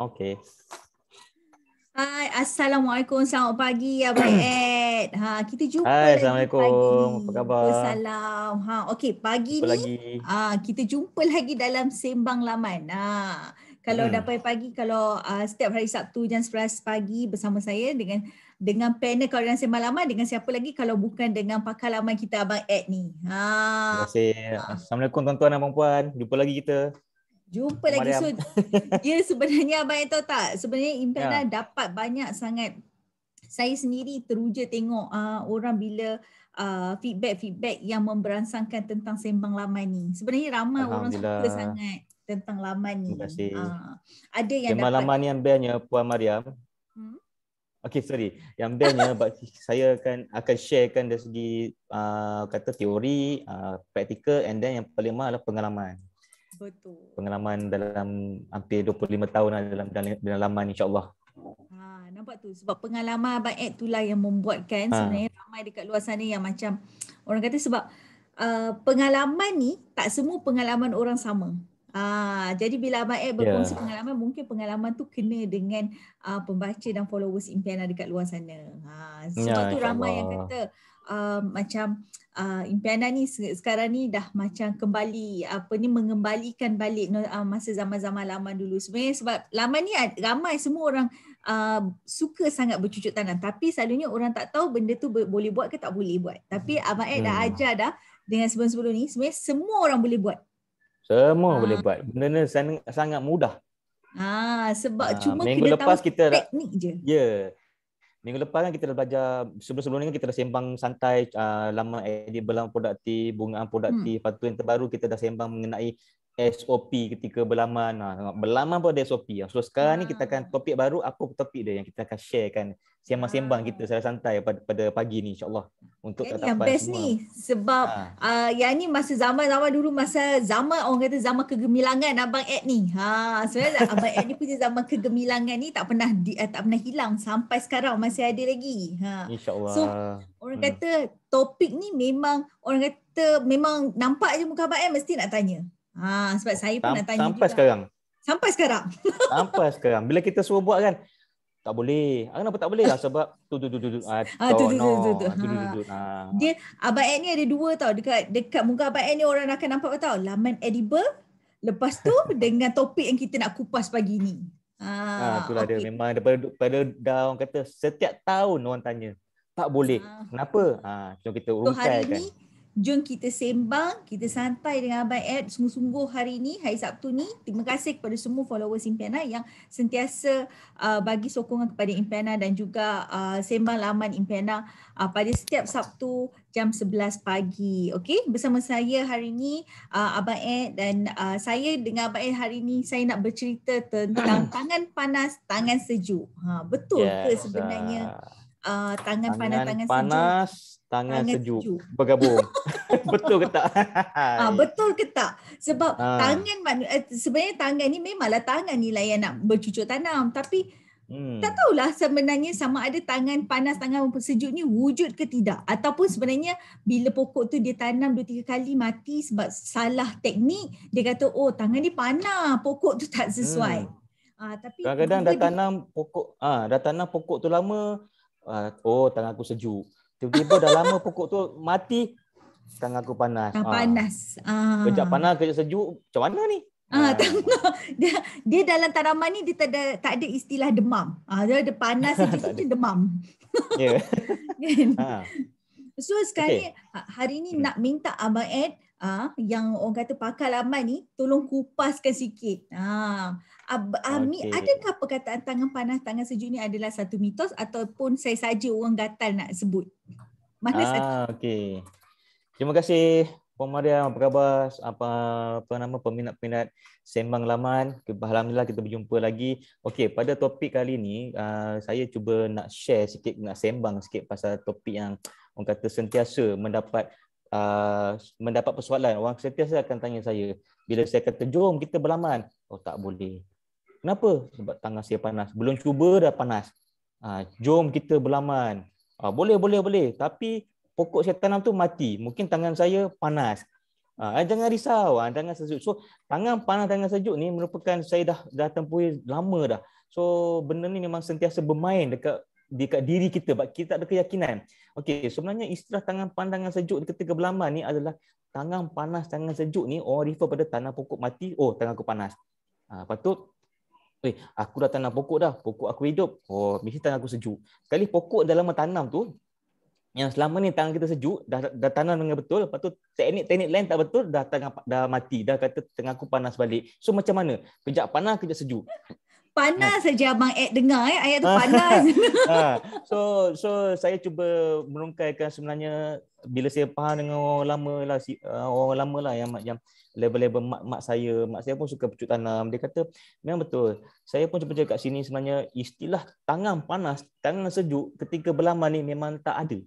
Okay. Hai, Assalamualaikum. Selamat pagi, Abang Ed. Ha, kita jumpa Hai, lagi Assalamualaikum. Pagi. Apa khabar? Salam. Ha, okay, pagi jumpa ni lagi. Ha, kita jumpa lagi dalam Sembang Laman. Ha, kalau hmm. dapat pagi, kalau uh, setiap hari Sabtu jam 11 pagi bersama saya dengan dengan panel kalau dengan Sembang Laman, dengan siapa lagi kalau bukan dengan pakar laman kita, Abang Ed ni. Ha. Terima kasih. Ha. Assalamualaikum tuan-tuan dan puan-puan. Jumpa lagi kita. Jumpa Mariam. lagi. So, ya sebenarnya abang tahu tak? Sebenarnya Impian ya. dapat banyak sangat. Saya sendiri teruja tengok uh, orang bila uh, ah, feedback-feedback yang memberansangkan tentang sembang laman ni. Sebenarnya ramai orang suka sangat tentang laman ni. Terima kasih. Uh, ada yang sembang dapat. laman ni yang bestnya Puan Mariam. Hmm? Okay sorry. Yang bestnya saya akan akan sharekan dari segi uh, kata teori, uh, praktikal and then yang paling mahal adalah pengalaman. Betul. Pengalaman dalam hampir 25 tahun lah dalam dalam laman insya-Allah. Ha, nampak tu sebab pengalaman abang Ed itulah yang membuatkan ha. sebenarnya ramai dekat luar sana yang macam orang kata sebab uh, pengalaman ni tak semua pengalaman orang sama. Ah, jadi bila Abang Ed berkongsi yeah. pengalaman Mungkin pengalaman tu kena dengan uh, Pembaca dan followers impian lah dekat luar sana ha, Sebab yeah, tu ramai Allah. yang kata Um, macam uh, impian ni sekarang ni dah macam kembali apa ni mengembalikan balik uh, masa zaman-zaman lama dulu sebenarnya sebab lama ni ramai semua orang uh, suka sangat bercucuk tanam tapi selalunya orang tak tahu benda tu boleh buat ke tak boleh buat tapi hmm. abang Ed hmm. dah ajar dah dengan sebelum-sebelum ni sebenarnya semua orang boleh buat semua ha. boleh buat benda ni sangat mudah ah sebab ha, cuma minggu kena lepas tahu kita teknik je ya yeah. Minggu lepas kan kita dah belajar sebelum-sebelum ni kan kita dah sembang santai uh, lama edible lama produktif, bungaan produktif. Hmm. Lepas tu yang terbaru kita dah sembang mengenai SOP ketika berlaman. Ha, berlaman pun ada SOP. Ah, so sekarang hmm. ni kita akan topik baru apa topik dia yang kita akan sharekan sembang-sembang kita ah. secara santai pada, pada pagi ni insyaallah untuk yang, yang best semua. ni sebab ha. uh, yang ni masa zaman-zaman dulu masa zaman orang kata zaman kegemilangan abang Ed ni ha sebenarnya abang Ed ni punya zaman kegemilangan ni tak pernah di, uh, tak pernah hilang sampai sekarang masih ada lagi ha insyaallah so orang hmm. kata hmm. topik ni memang orang kata memang nampak je muka abang Ed mesti nak tanya ha sebab saya pun Tam- nak tanya sampai juga. sekarang sampai sekarang sampai sekarang bila kita suruh buat kan tak boleh. Ah, kenapa tak boleh lah? Sebab tu tu tu tu. tu ah, ah, tu tu tu. Ah. Dia Abang Ed ni ada dua tau. Dekat dekat muka Abang Ed ni orang akan nampak tau. Laman edible. Lepas tu dengan topik yang kita nak kupas pagi ni. Ha, ah, itulah okay. dia. Memang daripada, daripada dah orang kata setiap tahun orang tanya. Tak boleh. Ha. Kenapa? Ha, jom kita urutkan. So hari kan. ni Jom kita sembang, kita santai dengan Abang Ed sungguh-sungguh hari ini, hari Sabtu ni. Terima kasih kepada semua followers Impiana yang sentiasa uh, bagi sokongan kepada Impiana dan juga uh, sembang laman Impiana uh, pada setiap Sabtu jam 11 pagi. Okay? Bersama saya hari ini, uh, Abang Ed dan uh, saya dengan Abang Ed hari ini, saya nak bercerita tentang tangan panas, tangan sejuk. Ha, betul yes. ke sebenarnya? Uh. Eh, tangan, panas, tangan sejuk. Panas, tangan, tangan sejuk. sejuk. Bergabung. betul ke tak? ha, betul ke tak? Sebab ha. tangan eh, sebenarnya tangan ni memanglah tangan ni lah yang nak bercucuk tanam. Tapi Hmm. Tak tahulah sebenarnya sama ada tangan panas tangan sejuk ni wujud ke tidak ataupun sebenarnya bila pokok tu dia tanam dua tiga kali mati sebab salah teknik dia kata oh tangan ni panas pokok tu tak sesuai. Hmm. Ah tapi kadang-kadang dah tanam pokok ah dah tanam pokok tu lama uh, oh tangan aku sejuk. Tiba-tiba dah lama pokok tu mati tangan aku panas. Tangan ah, ah. panas. Ah. Kejap panas, kejap sejuk. Macam mana ni? Ah, ah. dia dia dalam tanaman ni dia tak ada, tak ada istilah demam. Ah, dia ada panas sejuk tu demam. Ya. Yeah. Kan? ha. So sekarang okay. hari ni hmm. nak minta Abang Ed ah ha, yang orang kata pakar laman ni tolong kupaskan sikit. Ha Ab- Ami ah, okay. adakah perkataan tangan panas tangan sejuk ni adalah satu mitos ataupun saya saja orang gatal nak sebut. Mana ah, satu? okey. Terima kasih Puan Maria apa khabar apa apa nama peminat-peminat sembang laman. Alhamdulillah kita berjumpa lagi. Okey, pada topik kali ni uh, saya cuba nak share sikit nak sembang sikit pasal topik yang orang kata sentiasa mendapat uh, mendapat persoalan. Orang sentiasa akan tanya saya, bila saya kata jom kita berlaman, oh tak boleh. Kenapa? Sebab tangan saya panas. Belum cuba dah panas. Uh, jom kita berlaman. Uh, boleh, boleh, boleh. Tapi pokok saya tanam tu mati. Mungkin tangan saya panas. Uh, jangan risau, uh, tangan sejuk. So, tangan panas, tangan sejuk ni merupakan saya dah dah tempuh lama dah. So, benda ni memang sentiasa bermain dekat dekat diri kita sebab kita tak ada keyakinan. Okey, sebenarnya istilah tangan pandangan sejuk ketika belama ni adalah tangan panas tangan sejuk ni orang refer pada tanah pokok mati, oh tangan aku panas. Ha, tu? Eh, aku dah tanam pokok dah. Pokok aku hidup. Oh, mesti tangan aku sejuk. Kali pokok dah lama tanam tu, yang selama ni tangan kita sejuk, dah, dah tanam dengan betul, lepas tu teknik-teknik lain tak betul, dah tengah, dah mati. Dah kata tengah aku panas balik. So, macam mana? Kejap panas, kejap sejuk panas saja ha. abang Ed dengar eh. ayat tu ah. panas. ha. So so saya cuba merungkaikan sebenarnya bila saya faham dengan orang lama lah ah, orang lama lah yang yang level-level mak mak saya mak saya pun suka pecut tanam dia kata memang betul saya pun cuba cakap sini sebenarnya istilah tangan panas tangan sejuk ketika berlama ni memang tak ada.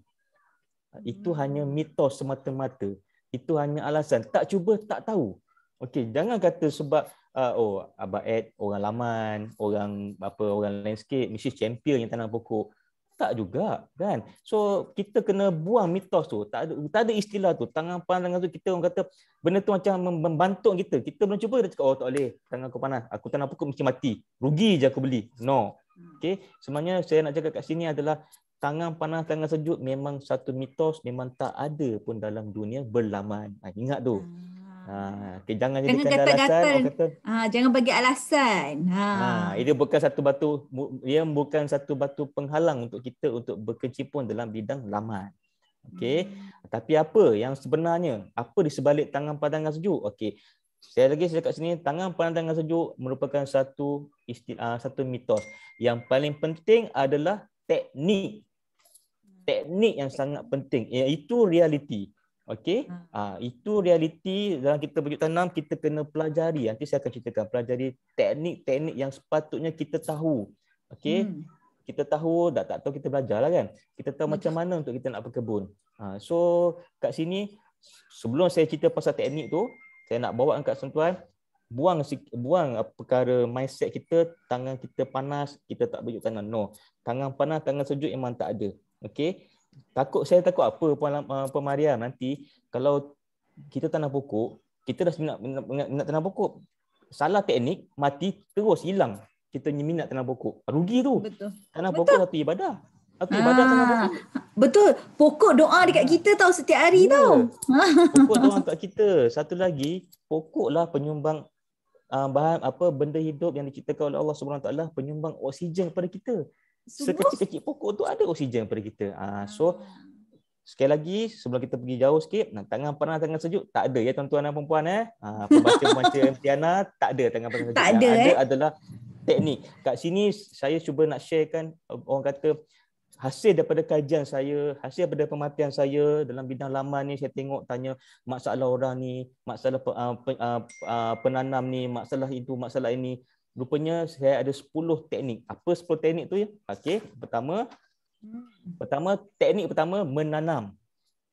Itu hmm. hanya mitos semata-mata. Itu hanya alasan. Tak cuba tak tahu. Okey, jangan kata sebab uh, oh abah Ed orang laman, orang apa orang landscape, Mrs Champion yang tanam pokok. Tak juga kan. So kita kena buang mitos tu. Tak ada tak ada istilah tu. Tangan panas tangan tu kita orang kata benda tu macam membantuk kita. Kita belum cuba kita cakap oh tak boleh. Tangan aku panas. Aku tanam pokok mesti mati. Rugi je aku beli. No. Hmm. Okay. Sebenarnya saya nak cakap kat sini adalah tangan panas tangan sejuk memang satu mitos memang tak ada pun dalam dunia berlaman. Ha, ingat tu. Hmm. Ha, okay, jangan Kena jadikan gatal, alasan. Gatal. kata, ha, jangan bagi alasan. Ha. ha. Ini bukan satu batu, ia ya, bukan satu batu penghalang untuk kita untuk berkecimpung dalam bidang laman. Okey. Hmm. Tapi apa yang sebenarnya? Apa di sebalik tangan pandangan sejuk? Okey. Saya lagi saya kat sini tangan pandangan sejuk merupakan satu isti, uh, satu mitos. Yang paling penting adalah teknik. Teknik yang sangat penting. Iaitu realiti. Okey, hmm. uh, itu realiti dalam kita bercucuk tanam kita kena pelajari. Nanti saya akan ceritakan pelajari teknik-teknik yang sepatutnya kita tahu. Okey. Hmm. Kita tahu dah tak tahu kita belajarlah kan. Kita tahu hmm. macam mana untuk kita nak berkebun. Uh, so kat sini sebelum saya cerita pasal teknik tu, saya nak bawa angkat sentuhan buang buang uh, perkara mindset kita tangan kita panas kita tak berjuk tanam. no tangan panas tangan sejuk memang tak ada okey takut saya takut apa Puan, uh, eh, Puan Maria nanti kalau kita tanah pokok, kita dah nak, nak, nak tanam pokok. Salah teknik, mati terus hilang. Kita minat tanah pokok. Rugi tu. Betul. Tanam pokok satu ibadah. Satu ibadah tanah pokok. Betul. Pokok doa dekat ah. kita tahu setiap hari yeah. tau. Pokok doa dekat kita. Satu lagi, pokoklah penyumbang uh, bahan apa benda hidup yang diciptakan oleh Allah Subhanahu Taala penyumbang oksigen kepada kita sekecil-kecil pokok tu ada oksigen pada kita. Uh, so sekali lagi sebelum kita pergi jauh sikit, tangan panas tangan sejuk tak ada ya tuan-tuan dan puan-puan eh. Uh, pembaca-pembaca Tiana tak ada tangan panas sejuk. Tak ada, yang eh? adalah teknik. Kat sini saya cuba nak sharekan orang kata hasil daripada kajian saya, hasil daripada pematian saya dalam bidang lama ni saya tengok tanya masalah orang ni, masalah uh, pen, uh, uh, penanam ni, masalah itu, masalah ini rupanya saya ada 10 teknik. Apa 10 teknik tu ya? Okey, pertama hmm. pertama teknik pertama menanam.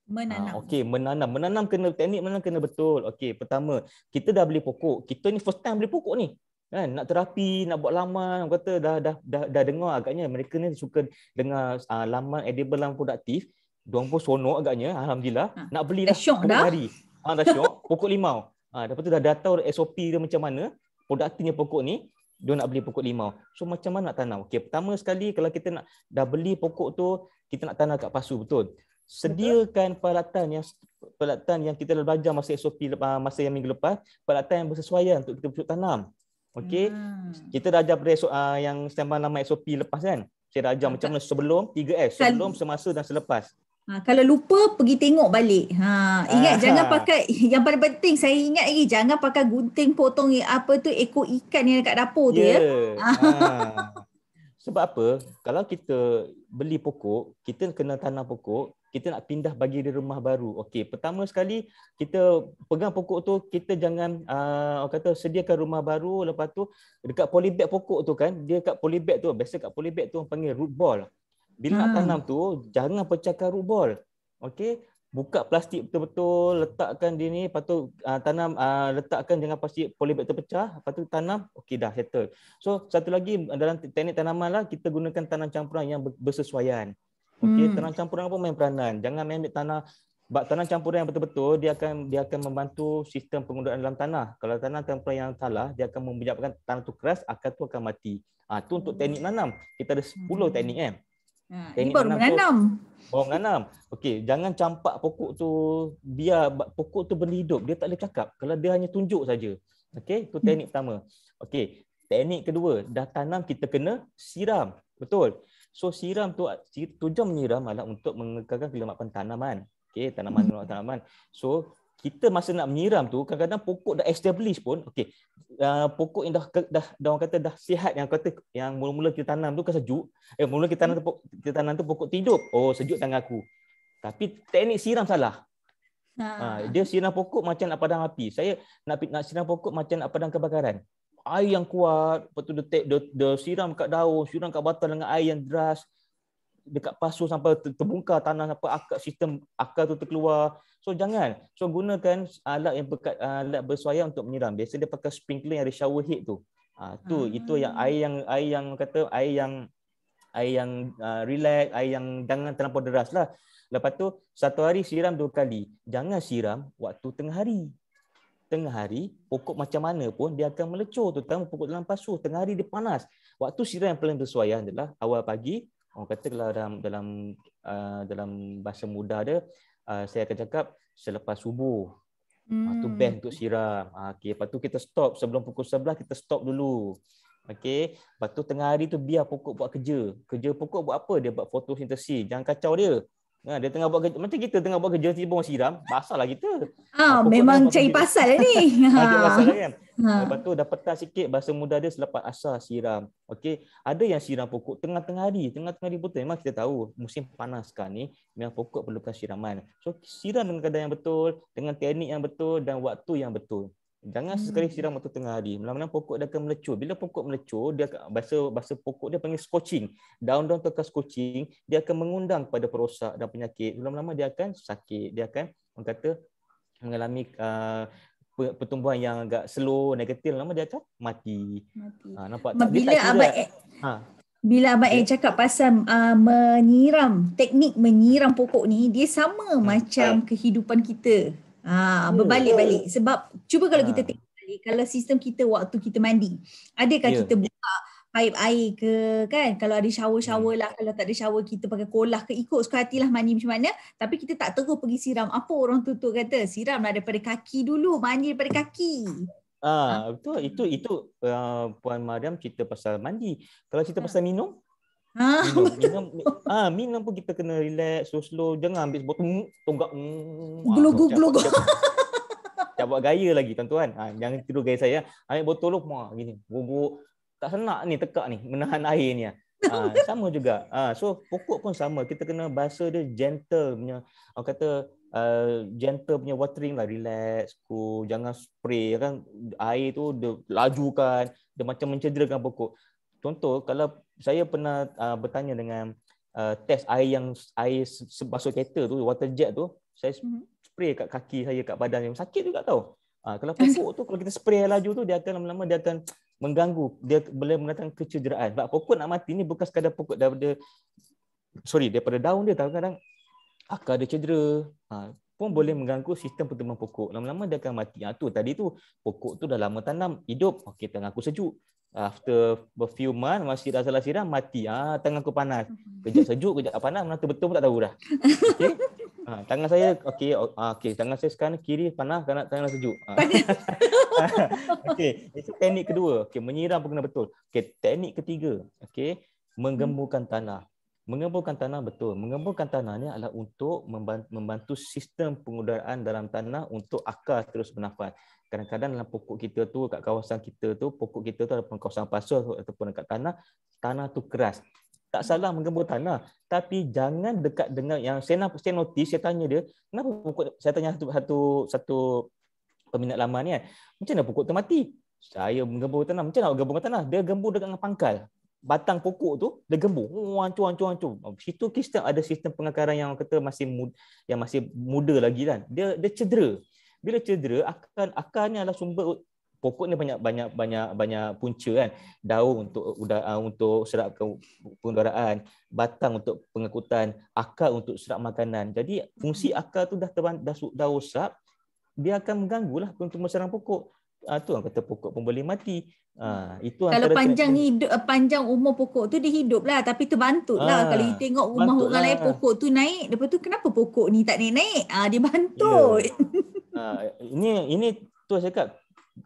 Menanam. Ha, Okey, menanam. Menanam kena teknik menanam kena betul. Okey, pertama kita dah beli pokok. Kita ni first time beli pokok ni. Kan? nak terapi, nak buat laman, orang kata dah, dah dah dah dengar agaknya mereka ni suka dengar uh, laman edible laman produktif. Diorang pun sonok agaknya, alhamdulillah. Ha. Nak beli dah. Dah syok dah. Ha, dah syok. Pokok limau. Ha, dapat tu dah, dah SOP dia macam mana productive pokok ni dia nak beli pokok limau. So macam mana nak tanam? Okey, pertama sekali kalau kita nak dah beli pokok tu, kita nak tanam kat pasu betul. Sediakan peralatan yang peralatan yang kita dah belajar masa SOP ah, masa yang minggu lepas, peralatan yang bersesuaian untuk kita bercucuk tanam. Okey. Hmm. Kita dah ajar pada uh, yang sembang nama SOP lepas kan? Kita dah ajar macam mana sebelum 3S, kan. sebelum, semasa dan selepas. Ha, kalau lupa pergi tengok balik. Ha, ingat Aha. jangan pakai yang paling penting saya ingat lagi jangan pakai gunting potong apa tu ekor ikan yang dekat dapur yeah. tu ya. Ha. ha. Sebab apa? Kalau kita beli pokok, kita kena tanam pokok, kita nak pindah bagi di rumah baru. Okey, pertama sekali kita pegang pokok tu, kita jangan uh, orang kata sediakan rumah baru lepas tu dekat polybag pokok tu kan, dia kat polybag tu biasa kat polybag tu orang panggil root ball. Bila hmm. nak tanam tu jangan pecahkan rubol. Okey? Buka plastik betul-betul, letakkan dia ni, lepas tu uh, tanam uh, letakkan jangan plastik polybag terpecah, lepas tu tanam, okey dah settle. So satu lagi dalam teknik tanaman lah kita gunakan tanam campuran yang bersesuaian. Okey, hmm. tanam campuran pun main peranan. Jangan main ambil tanah bak tanam campuran yang betul-betul dia akan dia akan membantu sistem pengundutan dalam tanah. Kalau tanam campuran yang salah, dia akan menyebabkan tanah tu keras, akar tu akan mati. Ah ha, tu untuk hmm. teknik tanam. Kita ada 10 hmm. teknik kan. Eh. Ha, ini baru menanam. Baru menanam. Okey, jangan campak pokok tu. Biar pokok tu benda hidup. Dia tak boleh cakap. Kalau dia hanya tunjuk saja. Okey, itu hmm. teknik pertama. Okey, teknik kedua. Dah tanam, kita kena siram. Betul. So, siram tu tujuan menyiram adalah untuk mengekalkan kelembapan tanaman. Okey, tanaman, hmm. tanaman. So, kita masa nak menyiram tu kadang-kadang pokok dah establish pun okey uh, pokok yang dah dah dah orang kata dah sihat yang kata yang mula-mula kita tanam tu kan sejuk eh mula kita tanam tu, kita tanam tu pokok tidur oh sejuk tangan aku tapi teknik siram salah ha. Uh, dia siram pokok macam nak padang api saya nak nak siram pokok macam nak padang kebakaran air yang kuat lepas tu dia, dia, siram kat daun siram kat batang dengan air yang deras dekat pasu sampai terbongkar tanah apa, akar sistem akar tu terkeluar So jangan. So gunakan alat yang pekat, ah, alat bersuara untuk menyiram. Biasa dia pakai sprinkler yang ada shower head tu. Ha, tu hmm. itu yang air yang air yang kata air yang air yang uh, relax, air yang jangan terlalu deras lah. Lepas tu satu hari siram dua kali. Jangan siram waktu tengah hari. Tengah hari pokok macam mana pun dia akan melecur terutama pokok dalam pasu. Tengah hari dia panas. Waktu siram yang paling bersuara adalah awal pagi. Orang kata kalau dalam dalam uh, dalam bahasa mudah dia Ah, saya akan cakap selepas subuh. Hmm. Ah tu hmm. best untuk siram. Ah okey, lepas tu kita stop sebelum pukul 11 kita stop dulu. Okey, lepas tu tengah hari tu biar pokok buat kerja. Kerja pokok buat apa? Dia buat fotosintesis. Jangan kacau dia. Ha, dia tengah buat kerja. Macam kita tengah buat kerja, tiba-tiba siram. Basah lah kita. Ha, ha, memang cari kita. pasal ni. Ha. Ha, pasal lah kan. Ha. Lepas tu dah petang sikit, bahasa muda dia selepas asal siram. Okey, Ada yang siram pokok tengah-tengah hari. Tengah-tengah hari betul. Memang kita tahu musim panas sekarang ni, memang pokok perlukan siraman. So, siram dengan keadaan yang betul, dengan teknik yang betul dan waktu yang betul. Jangan hmm. sekali siram waktu tengah hari. Malam-malam pokok dia akan melecur. Bila pokok melecur, dia akan, bahasa bahasa pokok dia panggil scorching. Daun-daun tekan scorching, dia akan mengundang kepada perosak dan penyakit. Lama-lama dia akan sakit. Dia akan mengkata mengalami uh, pertumbuhan yang agak slow, negatif. Lama-lama dia akan mati. mati. Ha, nampak tak? E- ha. Bila abang Bila e abang yeah. cakap pasal uh, menyiram, teknik menyiram pokok ni, dia sama hmm. macam kehidupan kita. Ha, berbalik-balik. Hmm. Sebab cuba kalau ha. kita ah. tengok balik, kalau sistem kita waktu kita mandi, adakah yeah. kita buka paip air ke kan? Kalau ada shower-shower hmm. lah, kalau tak ada shower kita pakai kolah ke ikut suka hatilah mandi macam mana. Tapi kita tak terus pergi siram. Apa orang tu kata? Siramlah daripada kaki dulu, mandi daripada kaki. Ah ha, betul itu itu uh, puan Mariam cerita pasal mandi. Kalau cerita ha. pasal minum, Ha, minum, ah. minum, ha, pun kita kena relax, slow slow. Jangan ambil sebotol mm, tonggak. Mm, glugu ha, glugu. Tak buat gaya lagi tuan-tuan. Ha, jangan tiru gaya saya. Ambil botol tu mah gini. Gugu tak senak ni tekak ni menahan air ni. Ha, sama juga. Ha, so pokok pun sama. Kita kena bahasa dia gentle punya. Orang kata uh, gentle punya watering lah relax ko jangan spray kan air tu dia lajukan dia macam mencederakan pokok contoh kalau saya pernah uh, bertanya dengan uh, test air yang air basuh kereta tu water jet tu saya mhm. spray kat kaki saya kat badan yang sakit juga tau uh, kalau pokok tu kalau kita spray air laju tu dia akan lama-lama dia akan mengganggu dia boleh mengatakan kecederaan sebab pokok nak mati ni bukan sekadar pokok daripada sorry daripada daun dia tahu kadang akar dia cedera uh, pun boleh hmm. mengganggu sistem pertumbuhan pokok. Lama-lama dia akan mati. Ha, tu tadi tu pokok tu dah lama tanam, hidup. Okey, tengah aku sejuk after a few months masjid dah salah siram mati ah tangan aku panas kejap sejuk kejap panas mana betul pun tak tahu dah okey ah, tangan saya okey ah, okey tangan saya sekarang kiri panas kanan tangan sejuk ah. okey itu teknik kedua okey menyiram pun kena betul okey teknik ketiga okey menggemburkan hmm. tanah Mengemburkan tanah betul. Mengemburkan tanah ni adalah untuk membantu sistem pengudaraan dalam tanah untuk akar terus bernafas kadang-kadang dalam pokok kita tu kat kawasan kita tu pokok kita tu ataupun kawasan pasir ataupun dekat tanah tanah tu keras tak salah menggembur tanah tapi jangan dekat dengan yang saya nak saya notice saya tanya dia kenapa pokok saya tanya satu satu satu peminat lama ni kan macam mana pokok tu mati saya menggembur tanah macam mana gembur tanah dia gembur dekat dengan pangkal batang pokok tu dia gembur hancur hancur hancur situ kita ada sistem pengakaran yang kata masih muda, yang masih muda lagi kan dia dia cedera bila cedera akan akar ni adalah sumber pokok ni banyak banyak banyak banyak punca kan daun untuk udah ah, untuk serap pengudaraan batang untuk pengangkutan akar untuk serap makanan jadi fungsi akar tu dah terban, dah dah rosak dia akan mengganggu lah untuk serang pokok ha, tu orang kata pokok pun boleh mati ha, itu kalau panjang cek- hidup, eh, panjang umur pokok tu dia hidup lah tapi terbantut lah kalau kita tengok rumah orang lah. lain pokok tu naik lepas tu kenapa pokok ni tak naik-naik ha, dia ya. bantut yeah. Ha, ini ini tu saya cakap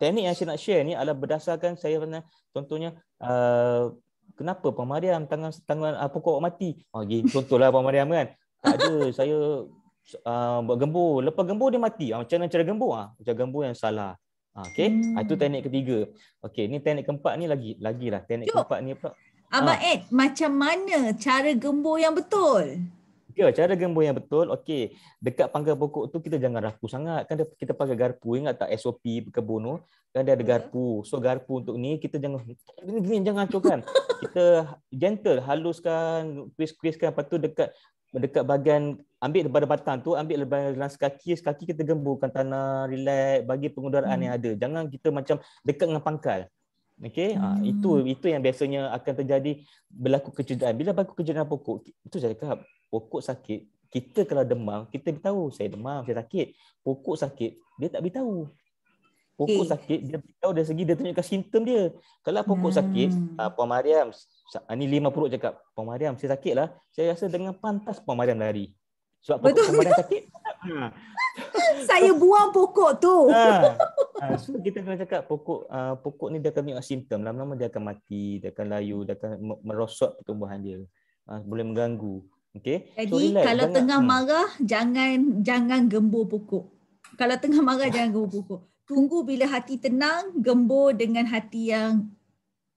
teknik yang saya nak share ni adalah berdasarkan saya pernah contohnya uh, kenapa pemariam tangan tangan uh, pokok mati. Oh, ah, okay. contohlah Puan Mariam kan. Tak ada saya uh, buat gembur. Lepas gembur dia mati. Uh, macam mana cara gembur? Ah, uh, macam gembur yang salah. Uh, ah, okay. hmm. itu teknik ketiga. Okey, ni teknik keempat ni lagi lagilah teknik Cuk. keempat ni pula. Abang uh. Ed, macam mana cara gembur yang betul? Ya, cara gembur yang betul, okey, dekat pangkal pokok tu kita jangan rapuh sangat. Kan kita pakai garpu, ingat tak SOP berkebun tu? Kan dia ada hmm. garpu. So garpu untuk ni, kita jangan Ini, gini, jangan hancurkan. Kita gentle, haluskan, kuis-kuiskan. Lepas tu dekat dekat bahagian, ambil daripada batang tu, ambil daripada kaki, sekaki kita gemburkan tanah, relax, bagi pengudaraan hmm. yang ada. Jangan kita macam dekat dengan pangkal. Okey, ha, hmm. ha, itu itu yang biasanya akan terjadi berlaku kecederaan. Bila berlaku kecederaan pokok, itu saya cakap pokok sakit, kita kalau demam, kita tahu saya demam, saya sakit. Pokok sakit, dia tak beritahu. Pokok okay. Eh. sakit, dia beritahu dari segi dia tunjukkan simptom dia. Kalau pokok hmm. sakit, uh, Puan Mariam, ini ah, lima perut cakap, Puan Mariam, saya sakit lah. Saya rasa dengan pantas Puan Mariam lari. Sebab Betul. Puan Mariam sakit. saya buang pokok tu. Ah. so kita kena cakap pokok uh, pokok ni dia akan tunjukkan simptom. Lama-lama dia akan mati, dia akan layu, dia akan merosot pertumbuhan dia. Uh, boleh mengganggu. Okay. Jadi so, relax. kalau tengah hmm. marah jangan jangan gembur pukul. Kalau tengah marah jangan gembur pukul. Tunggu bila hati tenang gembur dengan hati yang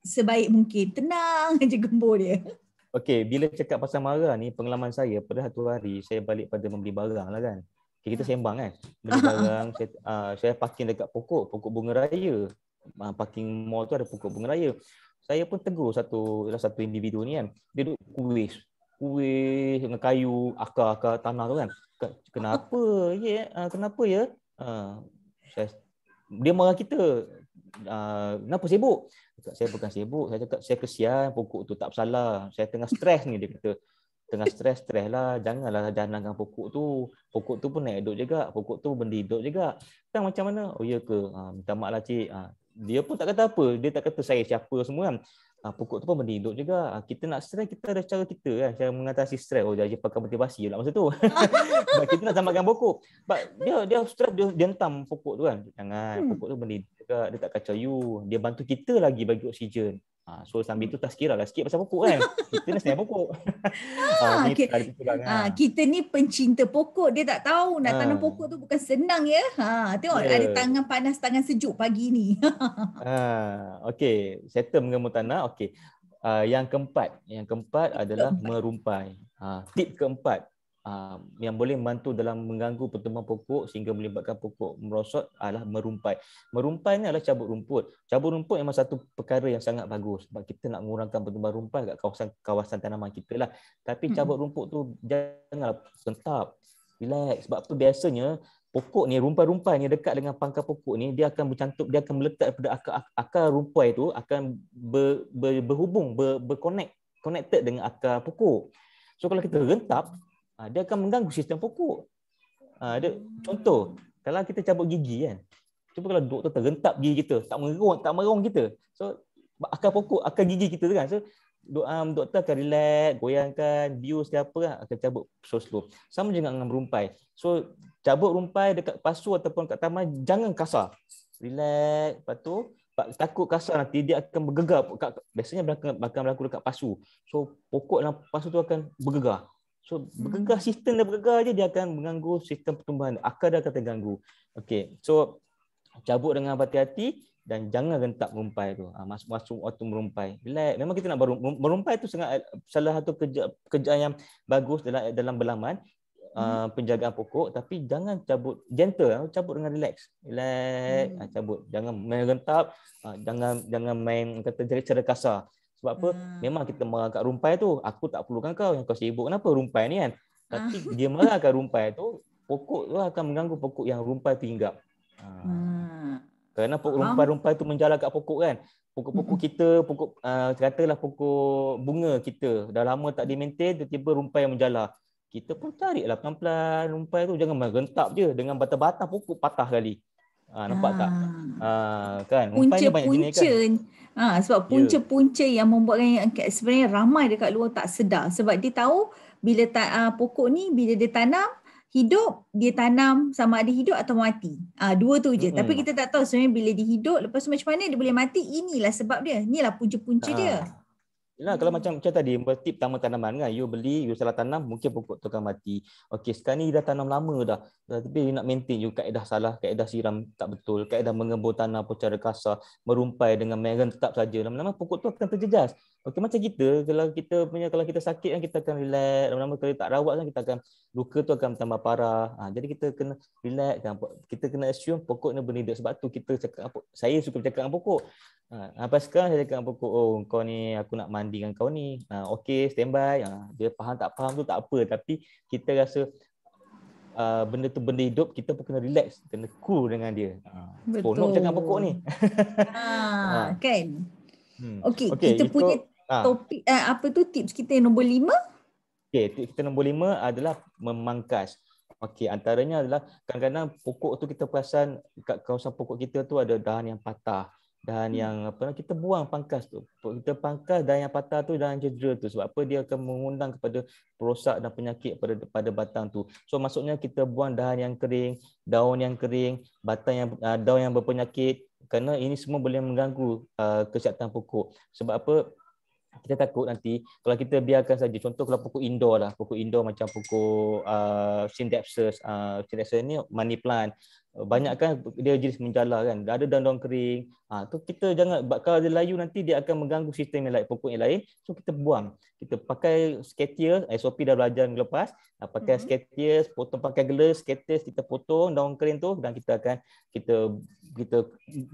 sebaik mungkin. Tenang aja gembur dia. Okey, bila cakap pasal marah ni pengalaman saya pada satu hari saya balik pada membeli barang lah kan. Okay, kita ah. sembang kan. Beli barang saya uh, saya parking dekat pokok, pokok bunga raya. Uh, parking mall tu ada pokok bunga raya. Saya pun tegur satu satu individu ni kan. Dia duduk kuis kuih dengan kayu akar-akar tanah tu kan ah, ah. Ah, kenapa ya uh, kenapa ya yeah? uh, dia marah kita uh, kenapa sibuk cakap, saya bukan sibuk saya cakap saya kesian pokok tu tak salah saya tengah stres ni dia kata tengah stres stres lah janganlah jangan pokok tu pokok tu pun naik duduk juga pokok tu benda duduk juga kan macam mana oh ya ke uh, minta maaf lah cik uh, dia pun tak kata apa dia tak kata saya siapa semua kan Ah, pokok tu pun benda hidup juga. Ah, kita nak stress kita ada cara kita kan. Cara mengatasi stress. Oh, jadi pakai motivasi je lah masa tu. Sebab kita nak tamatkan pokok. Sebab dia dia stress dia, dia hentam pokok tu kan. Jangan, hmm. pokok tu benda hidup juga. Dia tak kacau you. Dia bantu kita lagi bagi oksigen. Ha, so sambil tu tazkira lah sikit pasal pokok kan. Kita ah, ah, ni sayang pokok. Ha, ha, okay. ni ha, kita ni pencinta pokok. Dia tak tahu nak ha. tanam pokok tu bukan senang ya. Ha, tengok yeah. ada tangan panas, tangan sejuk pagi ni. ha, okay. Settle mengamu tanah. Okay. Uh, yang keempat. Yang keempat adalah keempat. merumpai. Ha, tip keempat. Um, yang boleh membantu dalam mengganggu pertumbuhan pokok sehingga melibatkan pokok merosot adalah merumpai. Merumpai ni adalah cabut rumput. Cabut rumput memang satu perkara yang sangat bagus sebab kita nak mengurangkan pertumbuhan rumpai kat kawasan kawasan tanaman kita lah. Tapi hmm. cabut rumput tu janganlah sentap. Relax sebab apa biasanya pokok ni rumpai-rumpai ni dekat dengan pangkal pokok ni dia akan bercantum dia akan meletak pada akar, akar rumpai tu akan ber, ber, berhubung ber, berconnect connected dengan akar pokok. So kalau kita rentap, Ah, dia akan mengganggu sistem pokok. Ada ah, contoh, kalau kita cabut gigi kan. Cuba kalau doktor terentap gigi kita, tak merong, tak merong kita. So akar pokok, akar gigi kita tu kan. So doa ah, um, doktor akan relax, goyangkan, bius dia apa lah, akan cabut so slow. Sama juga dengan rumpai. So cabut rumpai dekat pasu ataupun kat taman jangan kasar. Relax, lepas tu takut kasar nanti dia akan bergegar biasanya akan berlaku dekat pasu. So pokok dalam pasu tu akan bergegar. So hmm. bergegar sistem dah bergegar je dia akan mengganggu sistem pertumbuhan. Akar dah kata ganggu. Okay, So cabut dengan hati-hati dan jangan rentak merumpai tu. Ha, ah, masuk masuk waktu merumpai. Relax. Memang kita nak baru merumpai tu sangat salah satu kerja kerja yang bagus dalam dalam belaman ah, hmm. uh, penjagaan pokok tapi jangan cabut gentle ah, cabut dengan relax relax hmm. cabut jangan main rentap uh, jangan jangan main kata cara kasar sebab apa? Hmm. Memang kita marah kat rumpai tu. Aku tak perlukan kau. Yang kau sibuk kenapa rumpai ni kan? Ah. Tapi dia marah kat rumpai tu, pokok tu akan mengganggu pokok yang rumpai tu hinggap. Hmm. Kerana pokok rumpai-rumpai tu menjala kat pokok kan? Pokok-pokok hmm. kita, pokok uh, katalah pokok bunga kita dah lama tak dimaintain, maintain tiba-tiba rumpai yang menjala Kita pun tariklah pelan-pelan rumpai tu. Jangan merentap je dengan batang-batang pokok patah kali. Ha, ah, nampak ha. tak? Ha, kan? Rumpai punca, banyak kan? punca. jenis Ha, sebab ya. punca-punca yang membuatkan yang sebenarnya ramai dekat luar tak sedar. Sebab dia tahu bila ta, uh, pokok ni bila dia tanam hidup dia tanam sama ada hidup atau mati. ha, dua tu je. Mm-hmm. Tapi kita tak tahu sebenarnya bila dia hidup lepas tu macam mana dia boleh mati. Inilah sebab dia. Inilah punca-punca ha. dia. Yalah, hmm. kalau macam macam tadi, tip tanaman tanaman kan, you beli, you salah tanam, mungkin pokok tu akan mati. Okay, sekarang ni dah tanam lama dah. Tapi you nak maintain, you kaedah salah, kaedah siram tak betul, kaedah mengembur tanah pun cara kasar, merumpai dengan meren tetap saja. Lama-lama pokok tu akan terjejas. Okay, macam kita, kalau kita punya kalau kita sakit kan, kita akan relax. Lama-lama kalau tak rawat kan, kita akan, luka tu akan tambah parah. Ha, jadi kita kena relax kan. Kita kena assume pokok ni benda Sebab tu kita cakap, saya suka cakap dengan pokok. Ha, sampai sekarang saya cakap pokok, oh kau ni aku nak mandi dengan kau ni. Ha, okay, standby. Ha, dia faham tak faham tu tak apa. Tapi kita rasa uh, benda tu benda hidup, kita pun kena relax. Kena cool dengan dia. Ha. Betul. Oh, cakap pokok ni. Ha, ha. kan? Hmm. Okay, okay, kita itu, punya ha. topik, eh, apa tu tips kita yang nombor lima? Okay, tips kita nombor lima adalah memangkas. okay antaranya adalah kadang-kadang pokok tu kita perasan kat kawasan pokok kita tu ada dahan yang patah dan hmm. yang apa kita buang pangkas tu kita pangkas dan yang patah tu dan cedera tu sebab apa dia akan mengundang kepada rosak dan penyakit pada pada batang tu so maksudnya kita buang dahan yang kering daun yang kering batang yang uh, daun yang berpenyakit kerana ini semua boleh mengganggu uh, ah, kesihatan pokok sebab apa kita takut nanti kalau kita biarkan saja contoh kalau pokok indoor lah pokok indoor macam pokok uh, ah, syndapsus uh, syndapsus ni money plant Eh, banyak kan dia jenis menjala kan ada daun-daun kering ha, tu kita jangan kalau dia layu nanti dia akan mengganggu sistem yang lain pokok yang lain so kita buang kita pakai sketier SOP dah belajar minggu lepas ha, pakai mm mm-hmm. potong pakai gelas sketier kita potong daun kering tu dan kita akan kita kita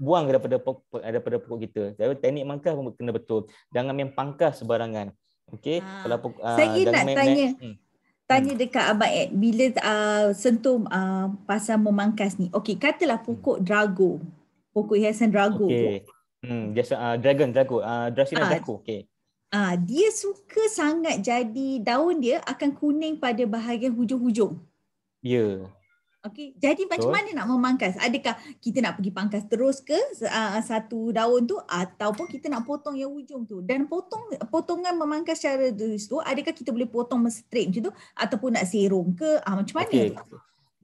buang daripada pokok, daripada pokok kita jadi teknik mangkas kena betul jangan main pangkas sebarangan okey ha. kalau uh, saya nak tanya hmm tanya hmm. dekat abang Ed bila uh, sentuh uh, pasal memangkas ni. Okey, katalah pokok hmm. drago. Pokok hiasan drago okay. Hmm, biasa uh, dragon drago, uh, Dracaena uh, drago. Okey. Ah, dia suka sangat jadi daun dia akan kuning pada bahagian hujung-hujung. Ya. Yeah. Okey, jadi macam mana nak memangkas? Adakah kita nak pergi pangkas terus ke uh, satu daun tu ataupun kita nak potong yang ujung tu? Dan potong potongan memangkas secara terus tu, adakah kita boleh potong straight macam tu ataupun nak serong ke? Uh, macam mana? Okay.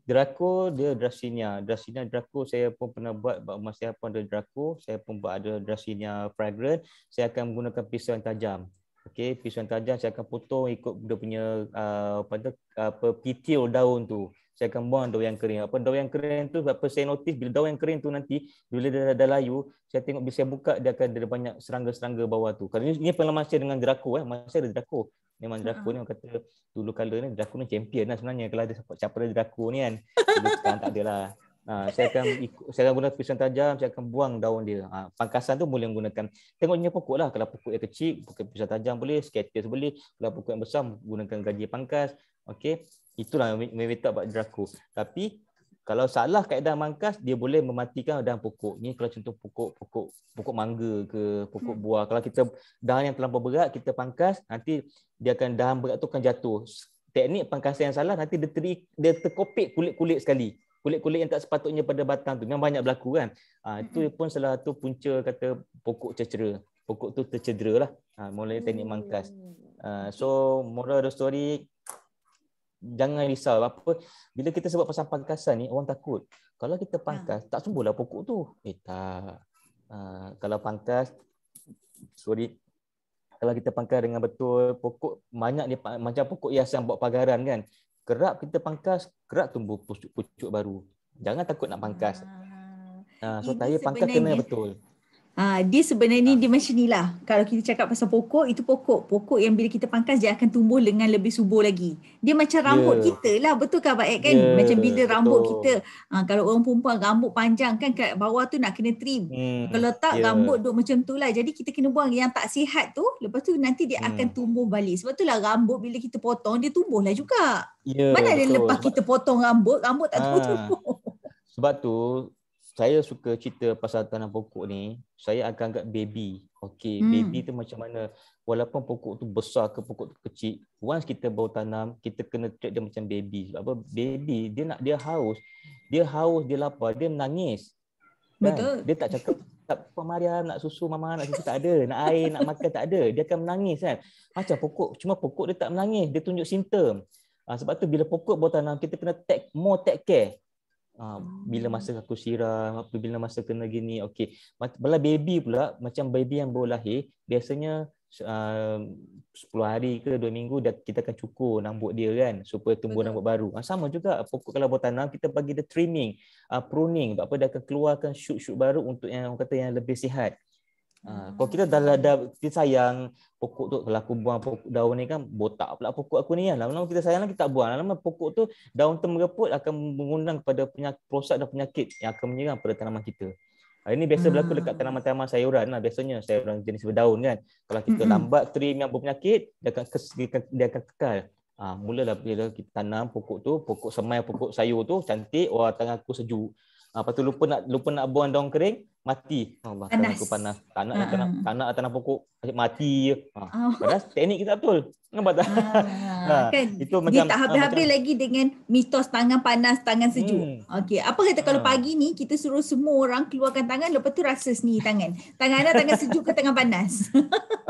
Draco dia Dracinia. Dracinia Draco saya pun pernah buat masa pun ada Draco. Saya pun buat ada Dracinia fragrant. Saya akan menggunakan pisau yang tajam. Okey, pisau yang tajam saya akan potong ikut dia punya uh, apa tu apa petiol daun tu saya akan buang daun yang kering. Apa daun yang kering tu apa saya notice bila daun yang kering tu nanti bila dia dah, dah layu, saya tengok bila saya buka dia akan ada banyak serangga-serangga bawah tu. Kerana ini pernah masa dengan Draco eh, masa ada Draco. Memang Draco ha. ni orang kata dulu kala ni Draco ni champion lah sebenarnya kalau ada siapa siapa Draco ni kan. Dulu sekarang tak adalah. Ha, saya akan ikut, saya akan guna pisau tajam, saya akan buang daun dia. Ha, pangkasan tu boleh menggunakan. Tengok jenis pokok lah. Kalau pokok yang kecil, pakai pisang tajam boleh, skaters boleh. Kalau pokok yang besar, gunakan gaji pangkas. Okey, Itulah Mayweather buat Draco. Tapi kalau salah kaedah mangkas, dia boleh mematikan daun pokok. Ini kalau contoh pokok pokok pokok mangga ke pokok hmm. buah. Kalau kita daun yang terlalu berat, kita pangkas, nanti dia akan daun berat tu akan jatuh. Teknik pangkasan yang salah nanti dia, ter, dia terkopik kulit-kulit sekali. Kulit-kulit yang tak sepatutnya pada batang tu. Memang banyak berlaku kan. Ha, itu hmm. pun salah satu punca kata pokok cecera. Pokok tu tercedera lah. Ha, ah, mulai teknik mangkas. Uh, so moral of the story, jangan risau apa bila kita sebut pasal pangkasan ni orang takut kalau kita ha. pangkas ha. tak sembuhlah pokok tu eh tak uh, kalau pangkas sorry kalau kita pangkas dengan betul pokok banyak dia macam pokok hias yang buat pagaran kan kerap kita pangkas kerap tumbuh pucuk-pucuk baru jangan takut nak pangkas ah. ha. Uh, so tadi pangkas kena betul Ha, dia sebenarnya ha. dia macam ni lah. Kalau kita cakap pasal pokok, itu pokok. Pokok yang bila kita pangkas, dia akan tumbuh dengan lebih subur lagi. Dia macam rambut yeah. kita lah. Betul kan Abang ya, Ed kan? Yeah, macam bila rambut betul. kita, ha, kalau orang perempuan rambut panjang kan kat bawah tu nak kena trim. Hmm, kalau tak, yeah. rambut duduk macam tu lah. Jadi kita kena buang yang tak sihat tu. Lepas tu nanti dia hmm. akan tumbuh balik. Sebab tu lah rambut bila kita potong, dia tumbuh lah juga. Yeah, Mana betul. ada lepas kita potong rambut, rambut tak tumbuh-tumbuh. Ah. Ha. Sebab tu saya suka cerita pasal tanam pokok ni, saya akan anggap baby. Okey, hmm. baby tu macam mana? Walaupun pokok tu besar ke pokok tu kecil, once kita bawa tanam, kita kena treat dia macam baby. Sebab apa? Baby dia nak dia haus. Dia haus, dia lapar, dia menangis. Kan? Betul. Dia tak cakap tak pemaria lah, nak susu mama nak susu tak ada nak air nak makan tak ada dia akan menangis kan macam pokok cuma pokok dia tak menangis dia tunjuk simptom ha, sebab tu bila pokok baru tanam kita kena take more take care Uh, bila masa aku siram, bila masa kena gini, okey. Bila baby pula, macam baby yang baru lahir, biasanya ah, uh, 10 hari ke 2 minggu dah kita akan cukur rambut dia kan supaya tumbuh rambut baru. Uh, sama juga pokok kalau buat tanam kita bagi dia trimming, uh, pruning, apa dia akan keluarkan shoot-shoot baru untuk yang orang kata yang lebih sihat. Ah, hmm. Kalau kita dah, dah kita sayang pokok tu kalau aku buang pokok daun ni kan botak pula pokok aku ni kan. Lama-lama kita sayanglah kita tak buang. Lama-lama pokok tu daun tu mereput akan mengundang kepada penyakit prosak dan penyakit yang akan menyerang pada tanaman kita. ini biasa hmm. berlaku dekat hmm. tanaman-tanaman sayuran lah. Biasanya sayuran jenis berdaun kan. Kalau kita hmm. lambat trim yang berpenyakit, dia akan, kes, dia akan, dia akan kekal. Ha, mulalah bila kita tanam pokok tu, pokok semai, pokok sayur tu cantik, wah tangan aku sejuk. Ah lepas tu lupa nak lupa nak buang daun kering, mati. Allah, panas. Aku panas. Tak nak uh-huh. tanah, tanah tanah pokok mati je. Ha. Oh. Padahal teknik kita betul. Nampak kan, tak? Uh-huh. ha. Ah, kan? Itu dia macam, tak ah, habis-habis uh, habis lagi dengan mitos tangan panas, tangan sejuk. Hmm. Okey, apa kata kalau uh. pagi ni kita suruh semua orang keluarkan tangan lepas tu rasa sendiri tangan. Tangan ada tangan sejuk ke tangan panas?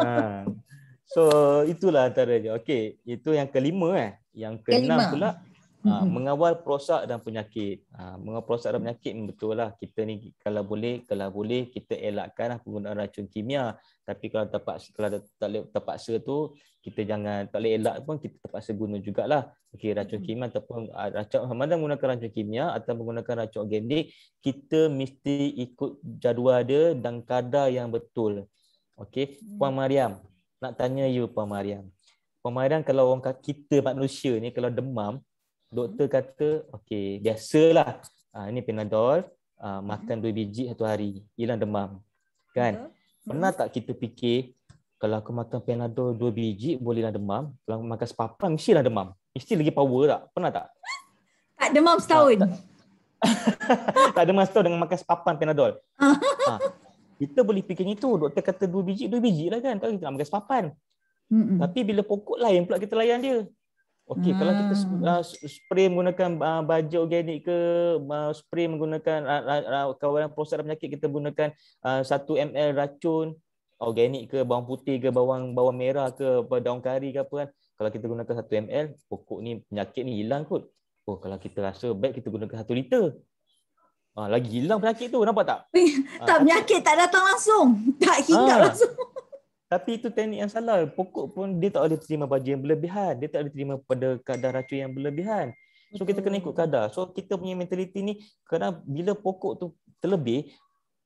uh. So itulah antara dia. Okey, itu yang kelima eh. Yang keenam pula Ha, mengawal perosak dan penyakit. Ha, mengawal perosak dan penyakit betul lah kita ni kalau boleh kalau boleh kita elakkan lah penggunaan racun kimia. Tapi kalau terpaksa kalau terpaksa tu kita jangan tak boleh elak pun kita terpaksa guna jugalah. Okay racun mm-hmm. kimia ataupun ah, racun sama ada menggunakan racun kimia atau menggunakan racun organik kita mesti ikut jadual dia dan kadar yang betul. Okey mm-hmm. Puan Mariam nak tanya you Puan Mariam. Puan Mariam kalau orang kita manusia ni kalau demam Doktor kata, okey, biasalah. Ah ini Panadol, ha, makan dua biji satu hari, hilang demam. Kan? Pernah mhm. tak kita fikir kalau aku makan Panadol dua biji boleh hilang demam, kalau aku makan sepapang mesti hilang demam. Mesti lagi power tak? Pernah tak? Tak demam ah, setahun. Tak, tak, tak demam setahun dengan makan sepapang Panadol. ha. Kita boleh fikir tu, Doktor kata dua biji, dua biji lah kan. Tak kita nak makan sepapan. Mm-mm. Tapi bila pokok lain pula kita layan dia. Okey, hmm. kalau kita hmm. Uh, spray menggunakan uh, baju, baja organik ke uh, spray menggunakan uh, uh, kawalan proses penyakit kita gunakan uh, 1 ml racun organik ke bawang putih ke bawang bawang merah ke daun kari ke apa kan. Kalau kita gunakan 1 ml, pokok ni penyakit ni hilang kot. Oh, kalau kita rasa baik kita gunakan 1 liter. Ah, lagi hilang penyakit tu, nampak tak? tak ah, penyakit, tak datang langsung. Tak hinggap ah. langsung. Tapi itu teknik yang salah. Pokok pun dia tak boleh terima baju yang berlebihan. Dia tak boleh terima pada kadar racun yang berlebihan. So Betul. kita kena ikut kadar. So kita punya mentaliti ni kadang bila pokok tu terlebih,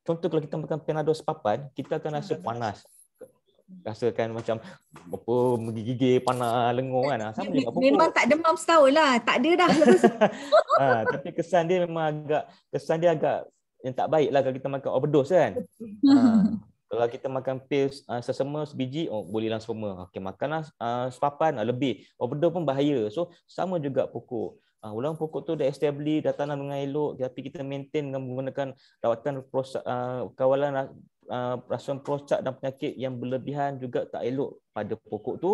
contoh kalau kita makan Panadol sepapan, kita akan rasa panas. Rasakan macam apa menggigil panas lengur kan. Sama juga pokok. Memang tak demam setahun lah. Tak ada dah. ha, tapi kesan dia memang agak kesan dia agak yang tak baik lah kalau kita makan overdose kan. Ha kalau kita makan pil uh, ah, sesama sebiji oh boleh lah sesama okey makanlah uh, sepapan uh, lebih overdose pun bahaya so sama juga pokok uh, ulang pokok tu dah establish dah tanam dengan elok tapi kita maintain dengan menggunakan rawatan prosak, uh, kawalan uh, rasuan prosak dan penyakit yang berlebihan juga tak elok pada pokok tu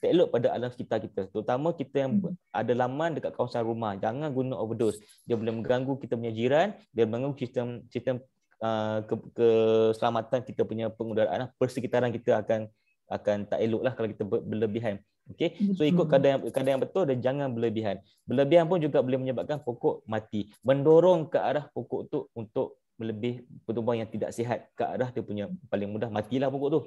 tak elok pada alam sekitar kita terutama kita yang hmm. ada laman dekat kawasan rumah jangan guna overdose dia boleh mengganggu kita punya jiran dia mengganggu sistem sistem Uh, ke, keselamatan kita punya pengudaraan lah. persekitaran kita akan akan tak elok lah kalau kita berlebihan. Okey, So ikut kadar yang, kadar yang betul dan jangan berlebihan. Berlebihan pun juga boleh menyebabkan pokok mati. Mendorong ke arah pokok tu untuk lebih pertumbuhan yang tidak sihat ke arah dia punya paling mudah matilah pokok tu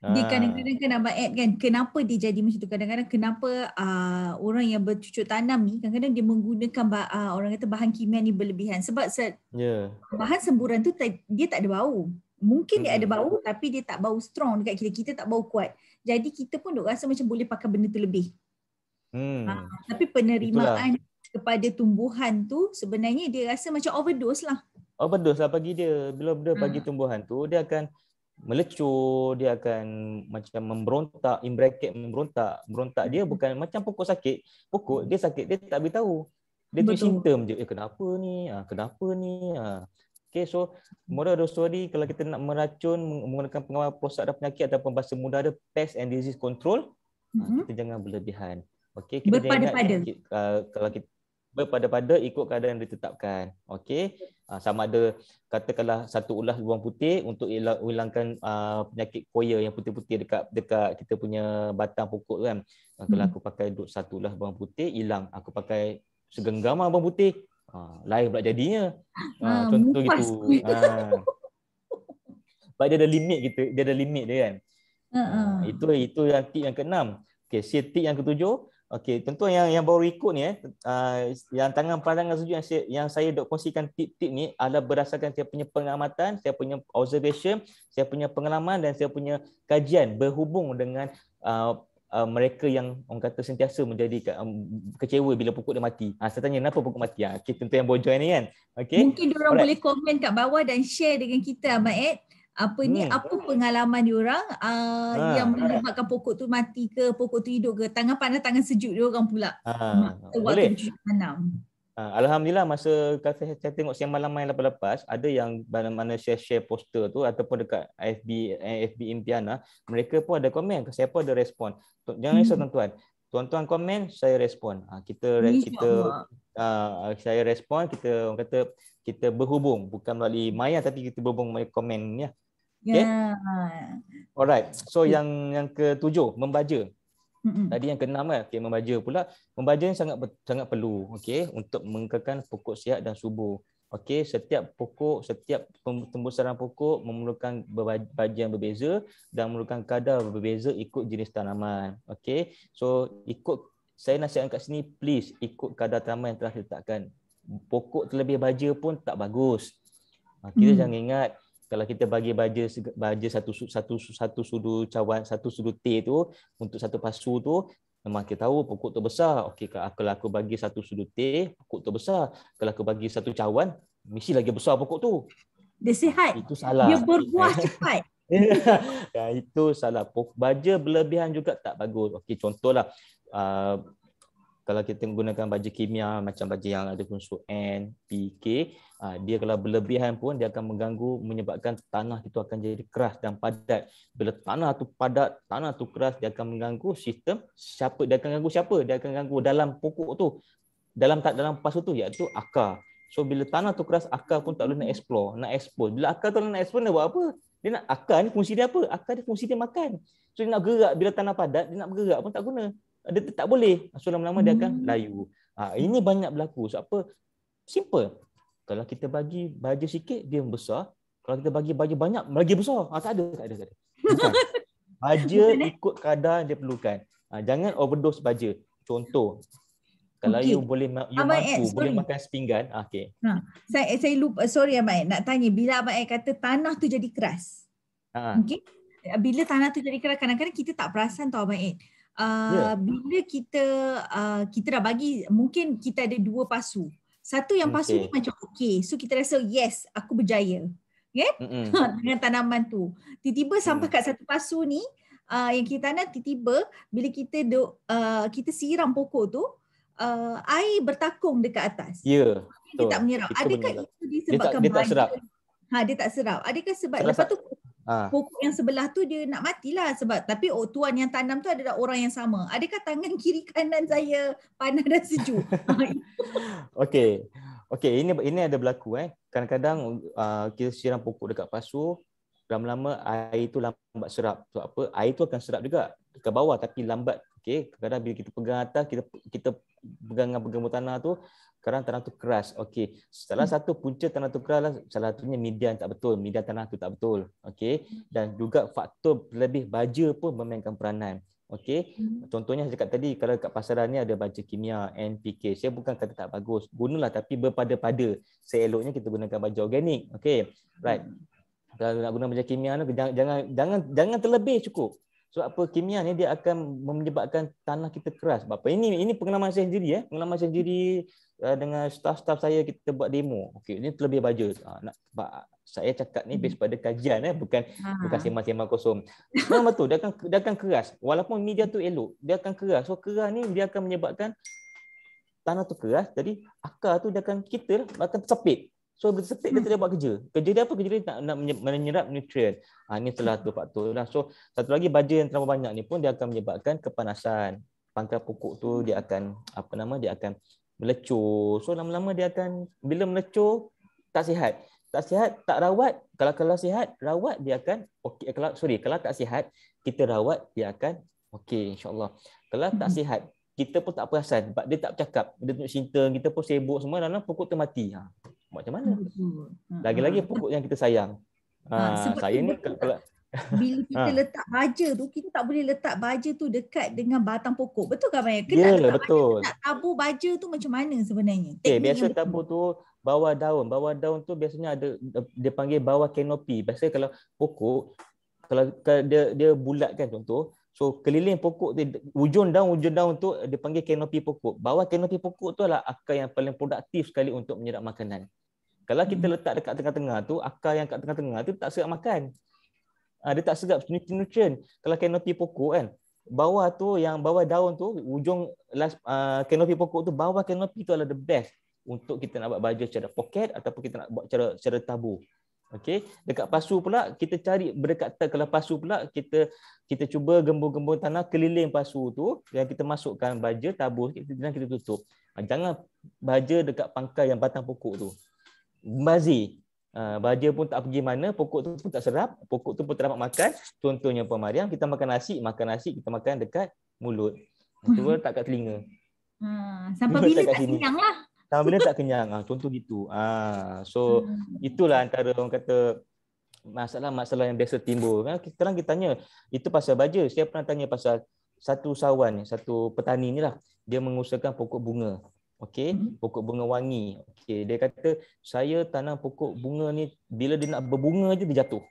dia ah. kadang-kadang kan abang add kan kenapa dia jadi macam tu kadang-kadang kenapa uh, orang yang bercucuk tanam ni kadang-kadang dia menggunakan bah, uh, orang kata bahan kimia ni berlebihan sebab se- yeah. bahan semburan tu dia tak ada bau mungkin dia ada bau tapi dia tak bau strong dekat kita kita tak bau kuat jadi kita pun duk rasa macam boleh pakai benda tu lebih hmm. uh, tapi penerimaan Itulah. kepada tumbuhan tu sebenarnya dia rasa macam overdose lah overdose lah bagi dia bila dia bagi hmm. tumbuhan tu dia akan melecur, dia akan macam memberontak, in bracket memberontak. Berontak dia bukan macam pokok sakit. Pokok dia sakit, dia tak beritahu. Dia tu simptom je. Eh, kenapa ni? Ah, kenapa ni? Ah. Okay, so moral of the story, kalau kita nak meracun menggunakan pengawal prostat dan penyakit ataupun bahasa mudah ada pest and disease control, mm-hmm. kita jangan berlebihan. Okay, kita jangan Ingat, uh, kalau kita, berpada-pada ikut keadaan yang ditetapkan. Okey. Ah, sama ada katakanlah satu ulah bawang putih untuk hilangkan ah, penyakit koya yang putih-putih dekat dekat kita punya batang pokok kan. Ah, hmm. Kalau aku pakai duk satu ulah bawang putih hilang. Aku pakai segenggam bawang putih. lain pula jadinya. Ha, ha, contoh gitu. ha. Sebab dia ada limit kita, dia ada limit dia kan. Ha, ha. itu itu yang tip yang keenam. Okey, tip yang ketujuh, Okey, tentu yang yang baru ikut ni eh, ah, yang tangan pandangan sujud yang saya, yang saya dok kongsikan tip-tip ni adalah berdasarkan saya punya pengamatan, saya punya observation, saya punya pengalaman dan saya punya kajian berhubung dengan uh, uh, mereka yang orang kata sentiasa menjadi um, kecewa bila pokok dia mati. Ha, saya tanya kenapa pokok mati? Ha, okay, tentu yang baru join ni kan. Okey. Mungkin orang boleh komen kat bawah dan share dengan kita Abang Ed. Eh apa ni hmm. apa pengalaman orang uh, ha. yang menyebabkan pokok tu mati ke pokok tu hidup ke tangan panas tangan sejuk diorang pula ha. Ah, waktu Boleh. tanam Alhamdulillah masa kata saya tengok siang malam main lepas-lepas ada yang mana-mana share-share poster tu ataupun dekat FB eh, FB Impiana mereka pun ada komen ke siapa ada respon jangan risau hmm. tuan-tuan tuan-tuan komen saya respon ha, kita Ini kita uh, saya respon kita orang kata kita berhubung bukan melalui maya tapi kita berhubung melalui komen ya, ya. okay? yeah. alright so yang yang ketujuh membaja Tadi yang keenam kan, okay, membaca pula. membaca ni sangat sangat perlu okay, untuk mengekalkan fokus sihat dan subur. Okey, setiap pokok, setiap tembusan pokok memerlukan bahagian berbeza dan memerlukan kadar berbeza ikut jenis tanaman. Okey. So, ikut saya nasihatkan kat sini please ikut kadar tanaman yang telah diletakkan. Pokok terlebih baja pun tak bagus. Ha, kita hmm. jangan ingat kalau kita bagi baja baja satu satu satu sudu cawan, satu sudu teh tu untuk satu pasu tu Memang kita tahu pokok tu besar. Okey, kalau aku bagi satu sudu teh, pokok tu besar. Kalau aku bagi satu cawan, mesti lagi besar pokok tu. Dia sihat. Itu salah. Dia berbuah cepat. ya, itu salah. Baja berlebihan juga tak bagus. Okey, contohlah. Uh, kalau kita menggunakan baja kimia macam baja yang ada unsur N, P, K, ah, dia kalau berlebihan pun dia akan mengganggu menyebabkan tanah itu akan jadi keras dan padat. Bila tanah itu padat, tanah itu keras, dia akan mengganggu sistem siapa dia akan ganggu siapa? Dia akan ganggu dalam pokok tu. Dalam tak dalam pasu tu iaitu akar. So bila tanah tu keras akar pun tak boleh nak explore, nak expose. Bila akar tu nak explore dia buat apa? Dia nak akar ni fungsi dia apa? Akar dia fungsi dia makan. So dia nak gerak bila tanah padat, dia nak bergerak pun tak guna ada tak boleh. Selama-lama dia akan hmm. layu. Ha, ini banyak berlaku. so, apa? Simple. Kalau kita bagi baju sikit, dia besar. Kalau kita bagi baju banyak, lagi besar. Ha, tak ada, tak ada. Tak ada. Baja ikut kadar dia perlukan. Ha, jangan overdose baju Contoh, kalau okay. you boleh you Abang mampu, Ed, boleh makan sepinggan. Ha, okay. ha, saya, saya lupa, sorry Abang Ed, nak tanya. Bila Abang Ed kata tanah tu jadi keras. Ha. Okay? Bila tanah tu jadi keras, kadang-kadang kita tak perasan tau Abang Ed yeah. Ya. bila kita uh, kita dah bagi mungkin kita ada dua pasu. Satu yang pasu okay. ni macam okey. So kita rasa yes, aku berjaya. Kan? Mm-hmm. Dengan tanaman tu. Tiba-tiba mm. sampai kat satu pasu ni uh, yang kita tanam tiba-tiba bila kita do, uh, ah, kita siram pokok tu uh, air bertakung dekat atas. Ya. Yeah. Dia tak menyerap. Adakah itu disebabkan dia tak, dia tak serap. Ha, dia tak serap. Adakah sebab Salah lepas tu ha. pokok yang sebelah tu dia nak matilah sebab tapi oh, tuan yang tanam tu adalah orang yang sama. Adakah tangan kiri kanan saya panas dan sejuk? Okay, okay. ini ini ada berlaku eh. Kadang-kadang uh, kita siram pokok dekat pasu lama-lama air tu lambat serap. Sebab apa? Air tu akan serap juga ke bawah tapi lambat Okey, kadang-kadang bila kita pegang atas, kita kita pegang dengan pegang tanah tu, kadang tanah tu keras. Okey, salah hmm. satu punca tanah tu keras lah, salah satunya median tak betul, media tanah tu tak betul. Okey, dan juga faktor lebih baja pun memainkan peranan. Okey, hmm. contohnya saya cakap tadi, kalau kat pasaran ni ada baja kimia, NPK, saya bukan kata tak bagus, gunalah tapi berpada-pada. Seeloknya kita gunakan baja organik. Okey, right. Hmm. Kalau nak guna baja kimia, jangan, jangan, jangan terlebih cukup sebab apa kimia ni dia akan menyebabkan tanah kita keras Bapa ini ini pengalaman saya sendiri eh pengalaman saya sendiri uh, dengan staff-staff saya kita buat demo okey ini terlebih baju uh, ah, nak bak, saya cakap ni based pada kajian eh bukan ha. bukan sembang-sembang kosong memang betul dia akan dia akan keras walaupun media tu elok dia akan keras so keras ni dia akan menyebabkan tanah tu keras jadi akar tu dia akan kita lah, akan sepit So bila sepit dia hmm. tak buat kerja. Kerja dia apa? Kerja dia nak, nak menyerap nutrien. Ha, ini salah satu faktor lah. So satu lagi baja yang terlalu banyak ni pun dia akan menyebabkan kepanasan. Pangkal pokok tu dia akan apa nama dia akan melecur. So lama-lama dia akan bila melecur tak sihat. Tak sihat, tak rawat. Kalau kalau sihat, rawat dia akan okey. Kalau sorry, kalau tak sihat, kita rawat dia akan okey insya-Allah. Kalau tak hmm. sihat, kita pun tak perasan sebab dia tak bercakap. Dia tunjuk cinta, kita pun sibuk semua dalam pokok tu mati. Ha macam mana? Ha, ha. Lagi-lagi pokok yang kita sayang. Ha, ha saya ni kalau bila kita ha. letak baja tu kita tak boleh letak baja tu dekat dengan batang pokok. Betul kan Maya? Kita tak? betul. Baja, tabur baja tu macam mana sebenarnya? Okay, eh, biasa tabu tu bawah daun. Bawah daun tu biasanya ada dia panggil bawah kanopi. Biasa kalau pokok kalau, dia dia bulat kan contoh So keliling pokok tu, ujung daun ujung daun tu dipanggil kanopi pokok. Bawah kanopi pokok tu lah akar yang paling produktif sekali untuk menyerap makanan. Kalau kita hmm. letak dekat tengah-tengah tu, akar yang kat tengah-tengah tu tak sedap makan. Ha, dia tak sedap nutrient. Kalau kanopi pokok kan, bawah tu yang bawah daun tu, ujung last uh, ah, kanopi pokok tu, bawah kanopi tu adalah the best untuk kita nak buat baju secara poket ataupun kita nak buat secara, secara tabu. Okey, dekat pasu pula kita cari berdekatan kalau pasu pula kita kita cuba gembur-gembur tanah keliling pasu tu yang kita masukkan baja tabu, kita kita tutup. Ah, jangan baja dekat pangkal yang batang pokok tu mazi. Uh, ah, baja pun tak pergi mana, pokok tu pun tak serap, pokok tu pun tak dapat makan. Contohnya Puan Mariam, kita makan nasi, makan nasi kita makan dekat mulut. Itu pun hmm. tak kat telinga. Hmm, sampai bila tak, tak kenyang lah. Sampai bila tak kenyang, ah, contoh gitu. Ah, so hmm. itulah antara orang kata masalah-masalah yang biasa timbul. Kan? Sekarang kita tanya, itu pasal baja. Saya pernah tanya pasal satu sawan, satu petani ni lah. Dia mengusahakan pokok bunga okey mhm. pokok bunga wangi okey dia kata saya tanam pokok bunga ni bila dia nak berbunga je dia jatuh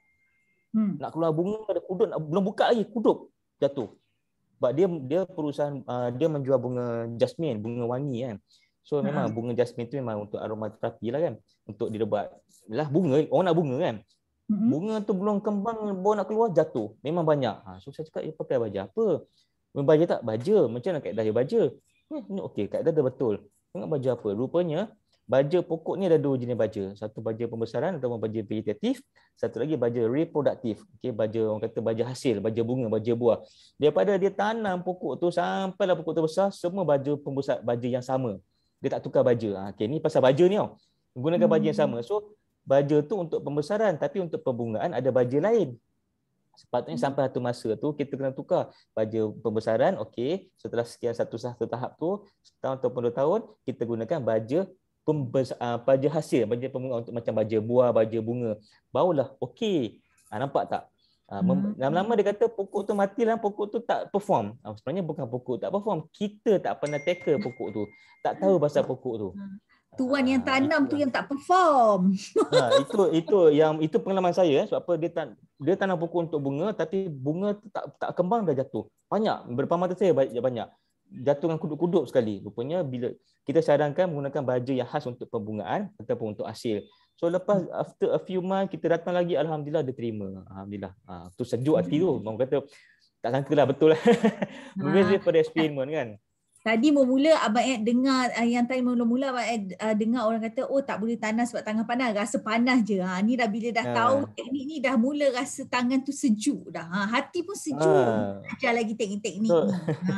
hmm. nak keluar bunga ada kudup nak, belum buka lagi kudup jatuh sebab dia dia perusahaan uh, dia menjual bunga jasmine bunga wangi kan so hmm. memang bunga jasmine tu memang untuk aromaterapi lah kan untuk direbat lah bunga orang nak bunga kan hmm. bunga tu belum kembang baru nak keluar jatuh memang banyak ha, so saya cakap dia ya, pakai baja apa Baja tak? Baja. Macam nak kaedah dia baja? Ya, eh, okey, kaedah dia betul. Tengok baja apa? Rupanya baja pokok ni ada dua jenis baja. Satu baja pembesaran atau baja vegetatif, satu lagi baja reproduktif. Okey, baja orang kata baja hasil, baja bunga, baja buah. Daripada dia tanam pokok tu sampai lah pokok tu besar, semua baja pembesar baja yang sama. Dia tak tukar baja. Ah, okey, ni pasal baja ni tau. Gunakan baja yang sama. So baja tu untuk pembesaran tapi untuk pembungaan ada baja lain. Sepatutnya hmm. sampai satu masa tu kita kena tukar baju pembesaran. Okey, setelah sekian satu satu tahap tu, setahun ataupun dua tahun, kita gunakan baju pembes uh, ah, baju hasil, baju pembunga untuk macam baju buah, baju bunga. Barulah okey. Ha, nampak tak? Ha, hmm. Lama-lama dia kata pokok tu mati lah, pokok tu tak perform. Ha, sebenarnya bukan pokok tak perform, kita tak pernah tackle pokok tu. Tak tahu hmm. pasal pokok tu. Hmm. Tuan yang ah, tanam tu yang tak perform. Ha, itu itu yang itu pengalaman saya eh. sebab apa dia tak dia tanam pokok untuk bunga tapi bunga tu tak tak kembang dah jatuh. Banyak berapa mata saya banyak banyak. Jatuh dengan kuduk-kuduk sekali. Rupanya bila kita sarankan menggunakan baja yang khas untuk pembungaan ataupun untuk hasil. So lepas after a few month kita datang lagi alhamdulillah dia terima. Alhamdulillah. Ha, tu sejuk hati tu. Orang kata tak sangka lah betul. Lah. Mungkin ha. Ah. daripada experiment kan. Tadi bermula Abang Ed dengar eh, yang tadi mula-mula Abang Ed uh, dengar orang kata oh tak boleh tanah sebab tangan panas rasa panas je. Ha ni dah bila dah ha. tahu teknik ni dah mula rasa tangan tu sejuk dah. Ha hati pun sejuk. Ha. Ah. Ajar lagi teknik-teknik. So, ha. ni. Ha.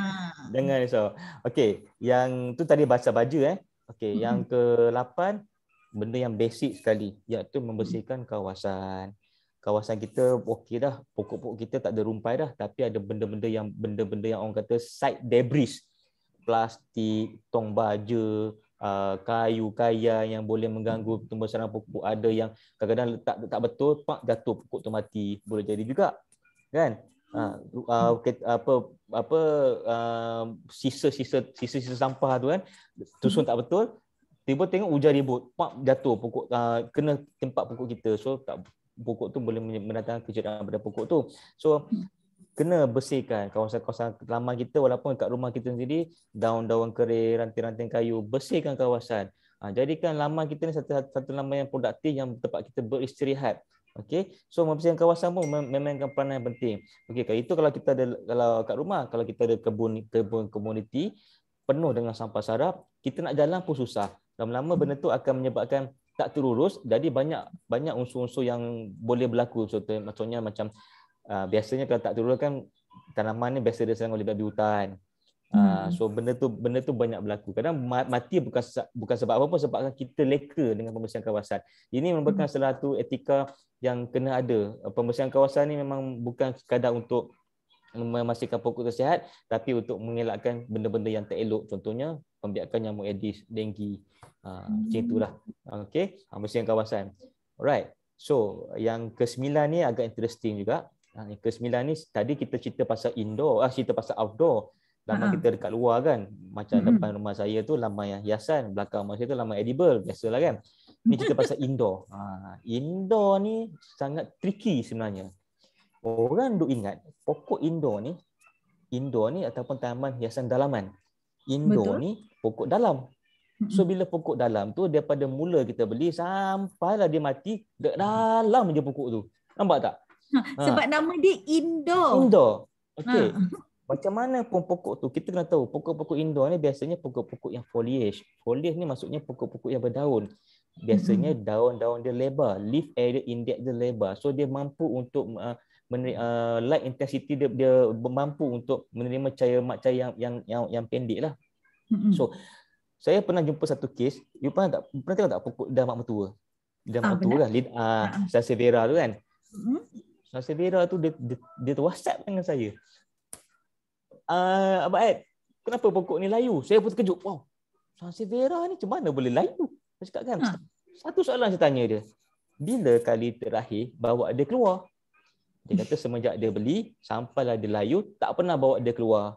Dengar so. okay yang tu tadi bahasa baju eh. okay hmm. yang ke-8 benda yang basic sekali iaitu membersihkan kawasan. Kawasan kita okey dah, pokok-pokok kita tak ada rumpai dah tapi ada benda-benda yang benda-benda yang orang kata side debris plastik, tong baja, uh, kayu kaya yang boleh mengganggu pertumbuhan sarang pokok ada yang kadang-kadang letak tak betul pak jatuh pokok tu mati boleh jadi juga kan ha, uh, apa apa uh, sisa-sisa sisa-sisa sampah tu kan tusun tak betul tiba tengok hujan ribut pak jatuh pokok kena tempat pokok kita so tak pokok tu boleh mendatangkan kejadian pada pokok tu so kena bersihkan kawasan-kawasan lama kita walaupun kat rumah kita sendiri daun-daun kering, ranting-ranting kayu, bersihkan kawasan. Ha, jadikan lama kita ni satu satu lama yang produktif yang tempat kita beristirahat. Okey. So membersihkan kawasan pun memainkan peranan yang penting. Okey, kalau itu kalau kita ada kalau kat rumah, kalau kita ada kebun kebun komuniti penuh dengan sampah sarap, kita nak jalan pun susah. Lama-lama benda tu akan menyebabkan tak terurus jadi banyak banyak unsur-unsur yang boleh berlaku contohnya macam Ah, biasanya kalau tak turun kan tanaman ni biasa dia serang oleh babi hutan. Uh, so benda tu benda tu banyak berlaku. Kadang mati bukan bukan sebab apa pun sebab kita leka dengan pembersihan kawasan. Ini merupakan hmm. salah satu etika yang kena ada. Pembersihan kawasan ni memang bukan sekadar untuk memastikan pokok tersihat tapi untuk mengelakkan benda-benda yang tak elok contohnya pembiakan nyamuk Aedes dengue uh, ah, hmm. macam itulah okey pembersihan kawasan alright so yang ke-9 ni agak interesting juga Ha, yang ke-9 ni tadi kita cerita pasal indoor, ah cerita pasal outdoor. Laman ha. kita dekat luar kan. Macam hmm. depan rumah saya tu lama yang hiasan, belakang rumah saya tu lama edible, biasalah kan. Ni cerita pasal indoor. Ha, indoor ni sangat tricky sebenarnya. Orang duk ingat pokok indoor ni indoor ni ataupun taman hiasan dalaman. Indoor Betul. ni pokok dalam. So bila pokok dalam tu daripada mula kita beli sampailah dia mati dekat dalam je pokok tu. Nampak tak? Ha, ha. Sebab nama dia indoor. Indoor. Okey. Ha. Macam mana pun pokok tu kita kena tahu pokok-pokok indoor ni biasanya pokok-pokok yang foliage. Foliage ni maksudnya pokok-pokok yang berdaun. Biasanya daun-daun dia lebar, leaf area index dia lebar. So dia mampu untuk uh, uh, light intensity dia dia mampu untuk menerima cahaya mat cahaya yang yang yang, yang pendek lah. So saya pernah jumpa satu kes, you pernah tak pernah tengok tak pokok dah mak mertua? dah ah, mak mertua lah, lid uh, ah, ha, ha. Sasevera tu kan. Mm-hmm. Nasir Vera tu dia dia, dia tu WhatsApp dengan saya. Uh, Abang Ed, kenapa pokok ni layu? Saya pun terkejut. Wow. Nasir Vera ni macam mana boleh layu? Saya cakap kan. Ha. Satu soalan saya tanya dia. Bila kali terakhir bawa dia keluar? Dia kata semenjak dia beli sampailah dia layu tak pernah bawa dia keluar.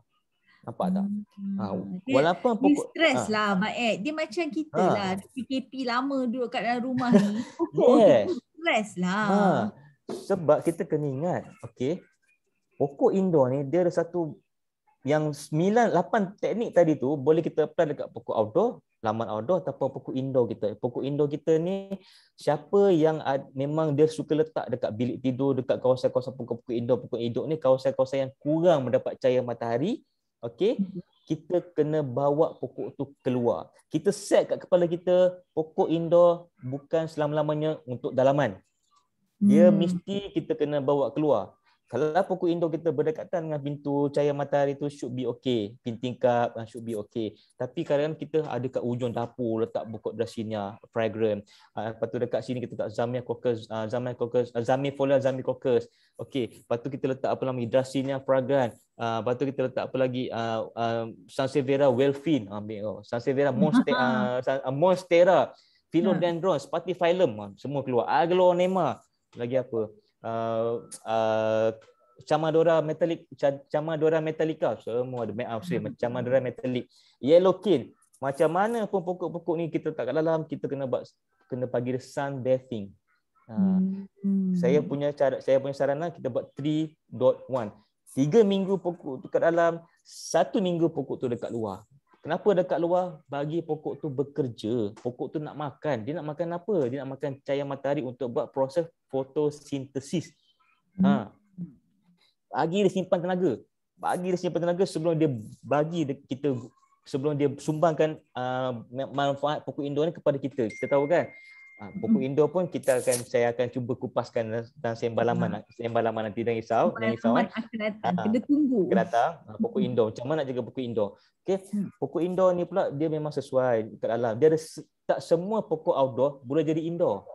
Nampak tak? Hmm. Ha, walaupun dia, pokok... Dia stres ha. Ah. lah Abang Ed. Dia macam kita ha. lah. PKP lama duduk kat dalam rumah ni. Pokok yes. stres lah. Ha. Sebab kita kena ingat, okay, pokok indoor ni dia ada satu yang 9-8 teknik tadi tu boleh kita apply dekat pokok outdoor, laman outdoor ataupun pokok indoor kita. Pokok indoor kita ni siapa yang memang dia suka letak dekat bilik tidur, dekat kawasan-kawasan pokok-pokok indoor, pokok indoor ni kawasan-kawasan yang kurang mendapat cahaya matahari, okey, kita kena bawa pokok tu keluar. Kita set kat kepala kita pokok indoor bukan selama-lamanya untuk dalaman dia hmm. mesti kita kena bawa keluar. Kalau pokok indoor kita berdekatan dengan pintu cahaya matahari tu should be okay. Pinting cup ah, should be okay. Tapi kadang-kadang kita ada kat ujung dapur letak pokok dracenia fragrant. Uh, lepas tu dekat sini kita tak zamia crocus, uh, ah, zamia crocus, uh, zamia folia, zamia crocus. Okay. Lepas tu kita letak apa lagi dracenia fragrant. Uh, lepas tu kita letak apa lagi uh, uh, sansevieria welfin. Ambil oh. Sansevieria monstera. monstera. Philodendron, hmm. yeah. Spatiphyllum, semua keluar. Aglonema, lagi apa uh, uh, metallic camadora metalika semua ada maaf sorry camadora metallic yellow kin macam mana pun pokok-pokok ni kita tak dalam kita kena buat kena pagi sun bathing uh, ha. hmm. saya punya cara saya punya saranlah kita buat 3.1 3 minggu pokok tu kat dalam satu minggu pokok tu dekat luar Kenapa dekat luar bagi pokok tu bekerja? Pokok tu nak makan. Dia nak makan apa? Dia nak makan cahaya matahari untuk buat proses fotosintesis. Ha. Hmm. Bagi dia simpan tenaga. Bagi dia simpan tenaga sebelum dia bagi kita sebelum dia sumbangkan uh, manfaat pokok indoor ni kepada kita. Kita tahu kan? Ha, buku hmm. Indo pun kita akan saya akan cuba kupaskan dalam sembalaman ha. sembalaman nanti dan risau dan risau eh. akan datang ha. kena tunggu kena datang ha, buku hmm. Indo macam mana nak jaga buku Indo okey buku Indo ni pula dia memang sesuai kat dalam dia ada tak semua pokok outdoor boleh jadi indoor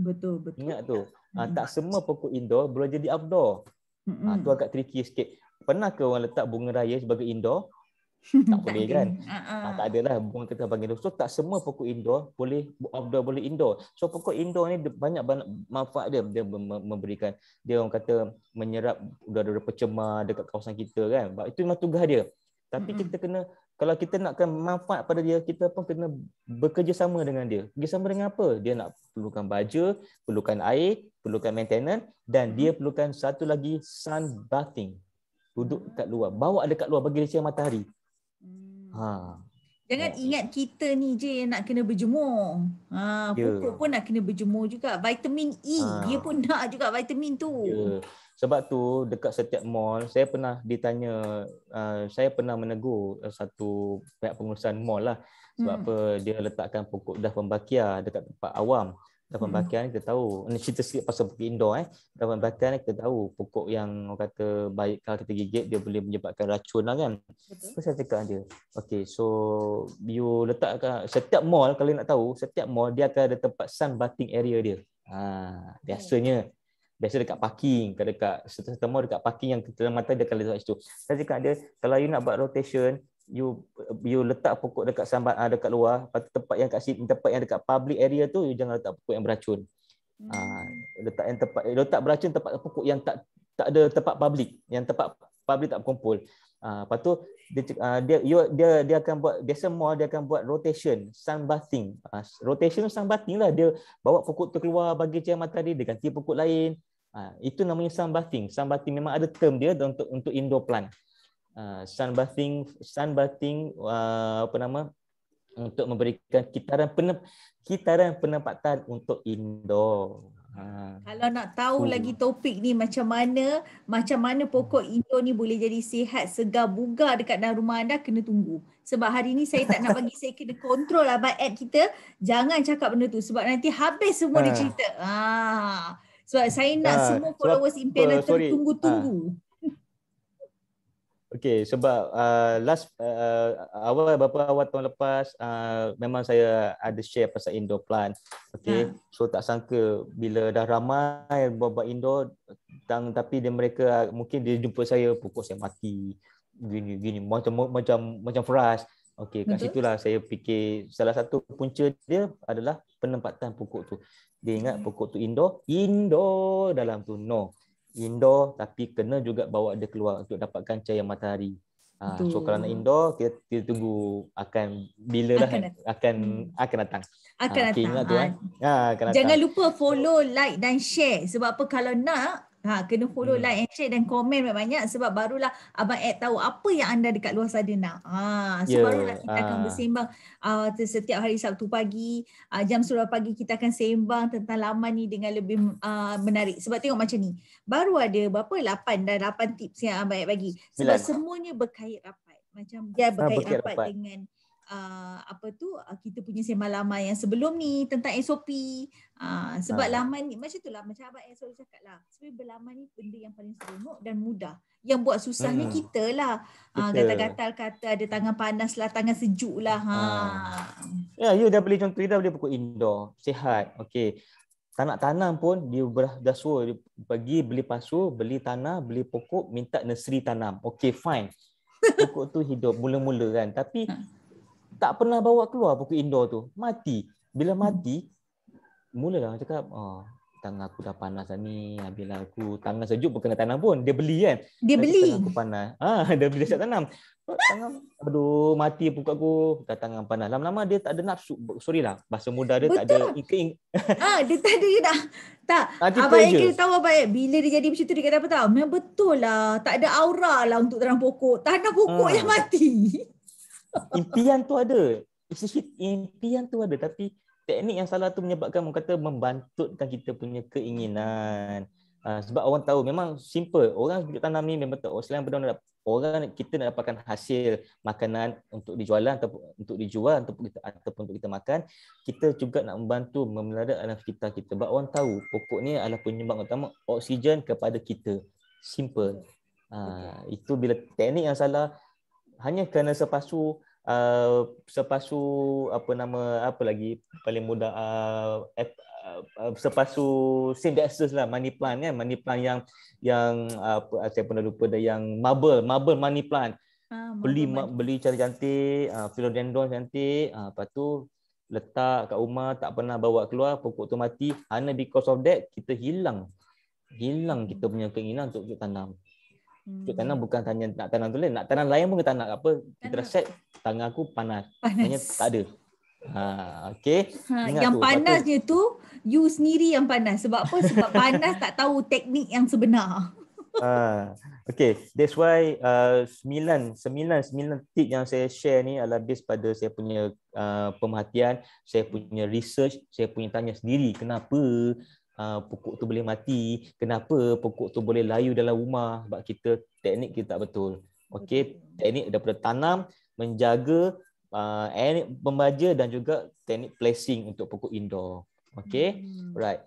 betul betul ingat tu ha, tak semua pokok indoor boleh jadi outdoor ha, tu agak tricky sikit pernah ke orang letak bunga raya sebagai indoor tak boleh kan uh-uh. tak ada lah bunga kita bagi indoor so tak semua pokok indoor boleh outdoor boleh indoor so pokok indoor ni banyak banyak manfaat dia dia memberikan dia orang kata menyerap udara pencemar dekat kawasan kita kan sebab itu memang tugas dia tapi uh-huh. kita kena kalau kita nakkan manfaat pada dia kita pun kena bekerjasama dengan dia bekerjasama dengan apa dia nak perlukan baja perlukan air perlukan maintenance dan dia perlukan satu lagi sun bathing duduk kat luar bawa dekat luar bagi dia cahaya matahari Ha. Jangan ya, ya. ingat kita ni je yang nak kena berjemur. Ha, ya. pokok ya. pun nak kena berjemur juga. Vitamin E, ha. dia pun nak juga vitamin tu. Ya. Sebab tu dekat setiap mall, saya pernah ditanya, uh, saya pernah menegur satu pihak pengurusan mall lah. Sebab hmm. apa dia letakkan pokok dah pembakia dekat tempat awam. Dapat hmm. kita tahu. Ini cerita sikit pasal pokok Indo, eh. Dapat bakar kita tahu pokok yang orang kata baik kalau kita gigit dia boleh menyebabkan racun lah kan. Apa saya cakap dia? Okay so you letak setiap mall kalau nak tahu setiap mall dia akan ada tempat sun bathing area dia. Ha, biasanya. Biasa dekat parking. Kalau dekat setiap mall dekat parking yang kita dalam mata dia akan letak situ. Saya cakap dia kalau you nak buat rotation you you letak pokok dekat sambat uh, dekat luar tempat yang kat tempat yang dekat public area tu you jangan letak pokok yang beracun hmm. uh, letak yang tempat eh, letak beracun tempat pokok yang tak tak ada tempat public yang tempat public tak berkumpul uh, lepas dia uh, dia you, dia dia akan buat biasa mall dia akan buat rotation sunbathing uh, rotation sunbathing lah dia bawa pokok tu keluar bagi cahaya matahari dia ganti pokok lain uh, itu namanya sunbathing sunbathing memang ada term dia untuk untuk indoor plant Uh, sunbathing sunbathing uh, apa nama untuk memberikan kitaran penem, kitaran penempatan untuk indoor. Ha. Kalau nak tahu uh. lagi topik ni macam mana macam mana pokok indoor ni boleh jadi sihat segar bugar dekat dalam rumah anda kena tunggu. Sebab hari ni saya tak nak bagi saya kena kontrol abang lah ad kita jangan cakap benda tu sebab nanti habis semua ha. dia cerita. Ha. Sebab saya nak ha. semua followers impian tertunggu-tunggu. Ha. Okay, sebab uh, last uh, awal beberapa awal tahun lepas uh, memang saya ada share pasal indoor plant. Okay, Ha. Ya. So tak sangka bila dah ramai bapa buat indoor dan, tapi dia mereka mungkin dia jumpa saya pukul saya mati gini gini macam macam macam fras. Okay, kat situ lah saya fikir salah satu punca dia adalah penempatan pokok tu. Dia ingat ya. pokok tu indoor, indoor dalam tu no indoor tapi kena juga bawa dia keluar untuk dapatkan cahaya matahari. Ha, so kalau nak indoor kita, kita tunggu akan bila dah akan akan, hmm. akan datang. Akan ha, ah, okay, datang. ha. Ha, akan datang. Jangan lupa follow, like dan share sebab apa kalau nak Ha, kena follow hmm. like and share dan komen banyak-banyak sebab barulah Abang Ed tahu apa yang anda dekat luar sana nak. Ha, so yeah. barulah kita ha. akan ah. bersembang uh, setiap hari Sabtu pagi, uh, jam 10 pagi kita akan sembang tentang laman ni dengan lebih uh, menarik. Sebab tengok macam ni, baru ada berapa? lapan dan lapan tips yang Abang Ed bagi. Sebab 9. semuanya berkait rapat. Macam dia berkait, ha, berkait rapat, rapat dengan uh, apa tu uh, kita punya sembah lama yang sebelum ni tentang SOP uh, sebab ha. Ah. laman ni macam tu lah macam abang Esol cakap lah sebab lama ni benda yang paling seronok dan mudah yang buat susah ni ah. kita lah uh, gatal-gatal kata ada tangan panas lah tangan sejuk lah ha. ha. ya yeah, you dah boleh contoh you boleh pukul indoor sihat okey tak tanam pun dia dah suruh dia pergi beli pasu beli tanah, beli pokok, minta nursery tanam. Okay, fine. Pokok tu hidup mula-mula kan. Tapi ha tak pernah bawa keluar buku indoor tu. Mati. Bila hmm. mati, mulalah orang cakap, oh, tangan aku dah panas dah ni. Bila aku tangan sejuk Bukan tanam pun. Dia beli kan? Dia beli. Tangan aku panas. Ah, dia beli siap tanam. Oh, tangan, aduh, mati pun aku. Kata tangan panas. Lama-lama dia tak ada nafsu. Sorry lah. Bahasa muda dia Betul. tak ada. Betul. Ah, dia tak ada. Dah. Tak, Nanti yang kita tahu apa eh. Bila dia jadi macam tu dia kata apa tahu? Memang betul lah. Tak ada aura lah untuk tanam pokok. Tanam pokok ha. yang mati. impian tu ada. Impian tu ada tapi teknik yang salah tu menyebabkan orang kata membantutkan kita punya keinginan. Uh, sebab orang tahu memang simple. Orang tanam ni memang tak oh, selain benda nak orang kita nak dapatkan hasil makanan untuk dijual atau untuk dijual ataupun kita ataupun untuk kita makan, kita juga nak membantu memelihara alam sekitar kita. Sebab orang tahu pokok ni adalah penyumbang utama oksigen kepada kita. Simple. Uh, itu bila teknik yang salah hanya kerana sepasu uh, sepasu apa nama apa lagi paling muda, uh, F, uh, uh, sepasu sindexes lah money plant kan money plant yang yang uh, apa uh, saya pernah lupa dah yang marble marble money plant ah, beli Ma- beli cantik cantik uh, philodendron cantik uh, lepas tu letak kat rumah tak pernah bawa keluar pokok tu mati hanya because of that kita hilang hilang kita punya keinginan untuk, untuk tanam Hmm. Cucuk tanam bukan tanya nak tanam tu lain. Nak tanam lain pun kita nak apa. Kita dah set tangan aku panas. panas. Hanya tak ada. Ha, okay. Ha, yang tu. panasnya tu, you sendiri yang panas. Sebab apa? Sebab panas tak tahu teknik yang sebenar. ha, okay. That's why uh, sembilan, sembilan, sembilan tip yang saya share ni adalah based pada saya punya uh, pemerhatian, saya punya research, saya punya tanya sendiri kenapa Ah, pokok tu boleh mati, kenapa pokok tu boleh layu dalam rumah sebab kita teknik kita tak betul. Okey, teknik daripada tanam, menjaga uh, air pembaja dan juga teknik placing untuk pokok indoor. Okey. Hmm. Right.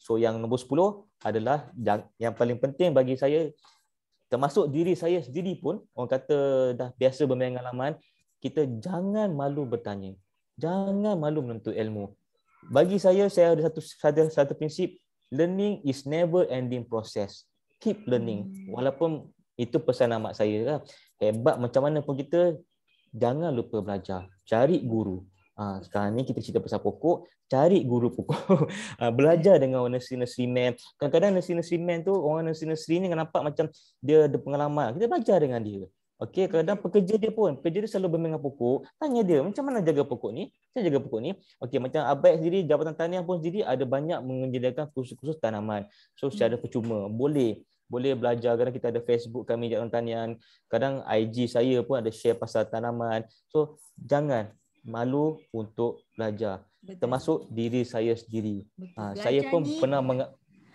So yang nombor 10 adalah yang, yang paling penting bagi saya termasuk diri saya sendiri pun orang kata dah biasa bermain laman kita jangan malu bertanya. Jangan malu menuntut ilmu bagi saya saya ada satu ada satu prinsip learning is never ending process keep learning hmm. walaupun itu pesan amat saya lah. hebat macam mana pun kita jangan lupa belajar cari guru ha, sekarang ni kita cerita pasal pokok cari guru pokok ha, belajar dengan orang nursery nursery man kadang-kadang nursery nursery man tu orang nursery nursery ni nampak macam dia ada pengalaman kita belajar dengan dia Okey, kadang okay. pekerja dia pun, pekerja dia selalu bermain dengan pokok, tanya dia, macam mana jaga pokok ni? Macam jaga pokok ni? Okey, macam Abai sendiri, Jabatan Tanian pun sendiri ada banyak menyediakan kursus-kursus tanaman. So, secara hmm. percuma, boleh boleh belajar kadang kita ada Facebook kami Jabatan Tanian, kadang IG saya pun ada share pasal tanaman. So, jangan malu untuk belajar. Betul. Termasuk diri saya sendiri. Ha, saya pun ni, pernah meng-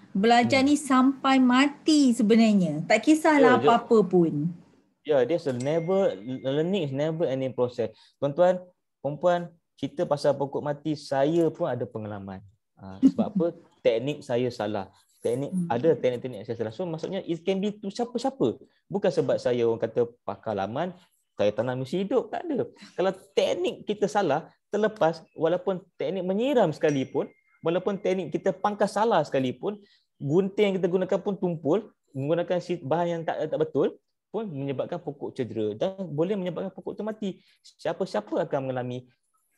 belajar ni hmm. sampai mati sebenarnya. Tak kisahlah oh, apa-apa pun. Yeah, there's a never learning is never ending process. Tuan-tuan, perempuan cerita pasal pokok mati, saya pun ada pengalaman. Uh, sebab apa? Teknik saya salah. Teknik hmm. ada teknik-teknik saya salah. So maksudnya it can be to siapa-siapa. Bukan sebab saya orang kata pakar laman, saya tanam mesti hidup. Tak ada. Kalau teknik kita salah, terlepas walaupun teknik menyiram sekalipun, walaupun teknik kita pangkas salah sekalipun, gunting yang kita gunakan pun tumpul, menggunakan bahan yang tak tak betul, pun menyebabkan pokok cedera dan boleh menyebabkan pokok tu mati. Siapa-siapa akan mengalami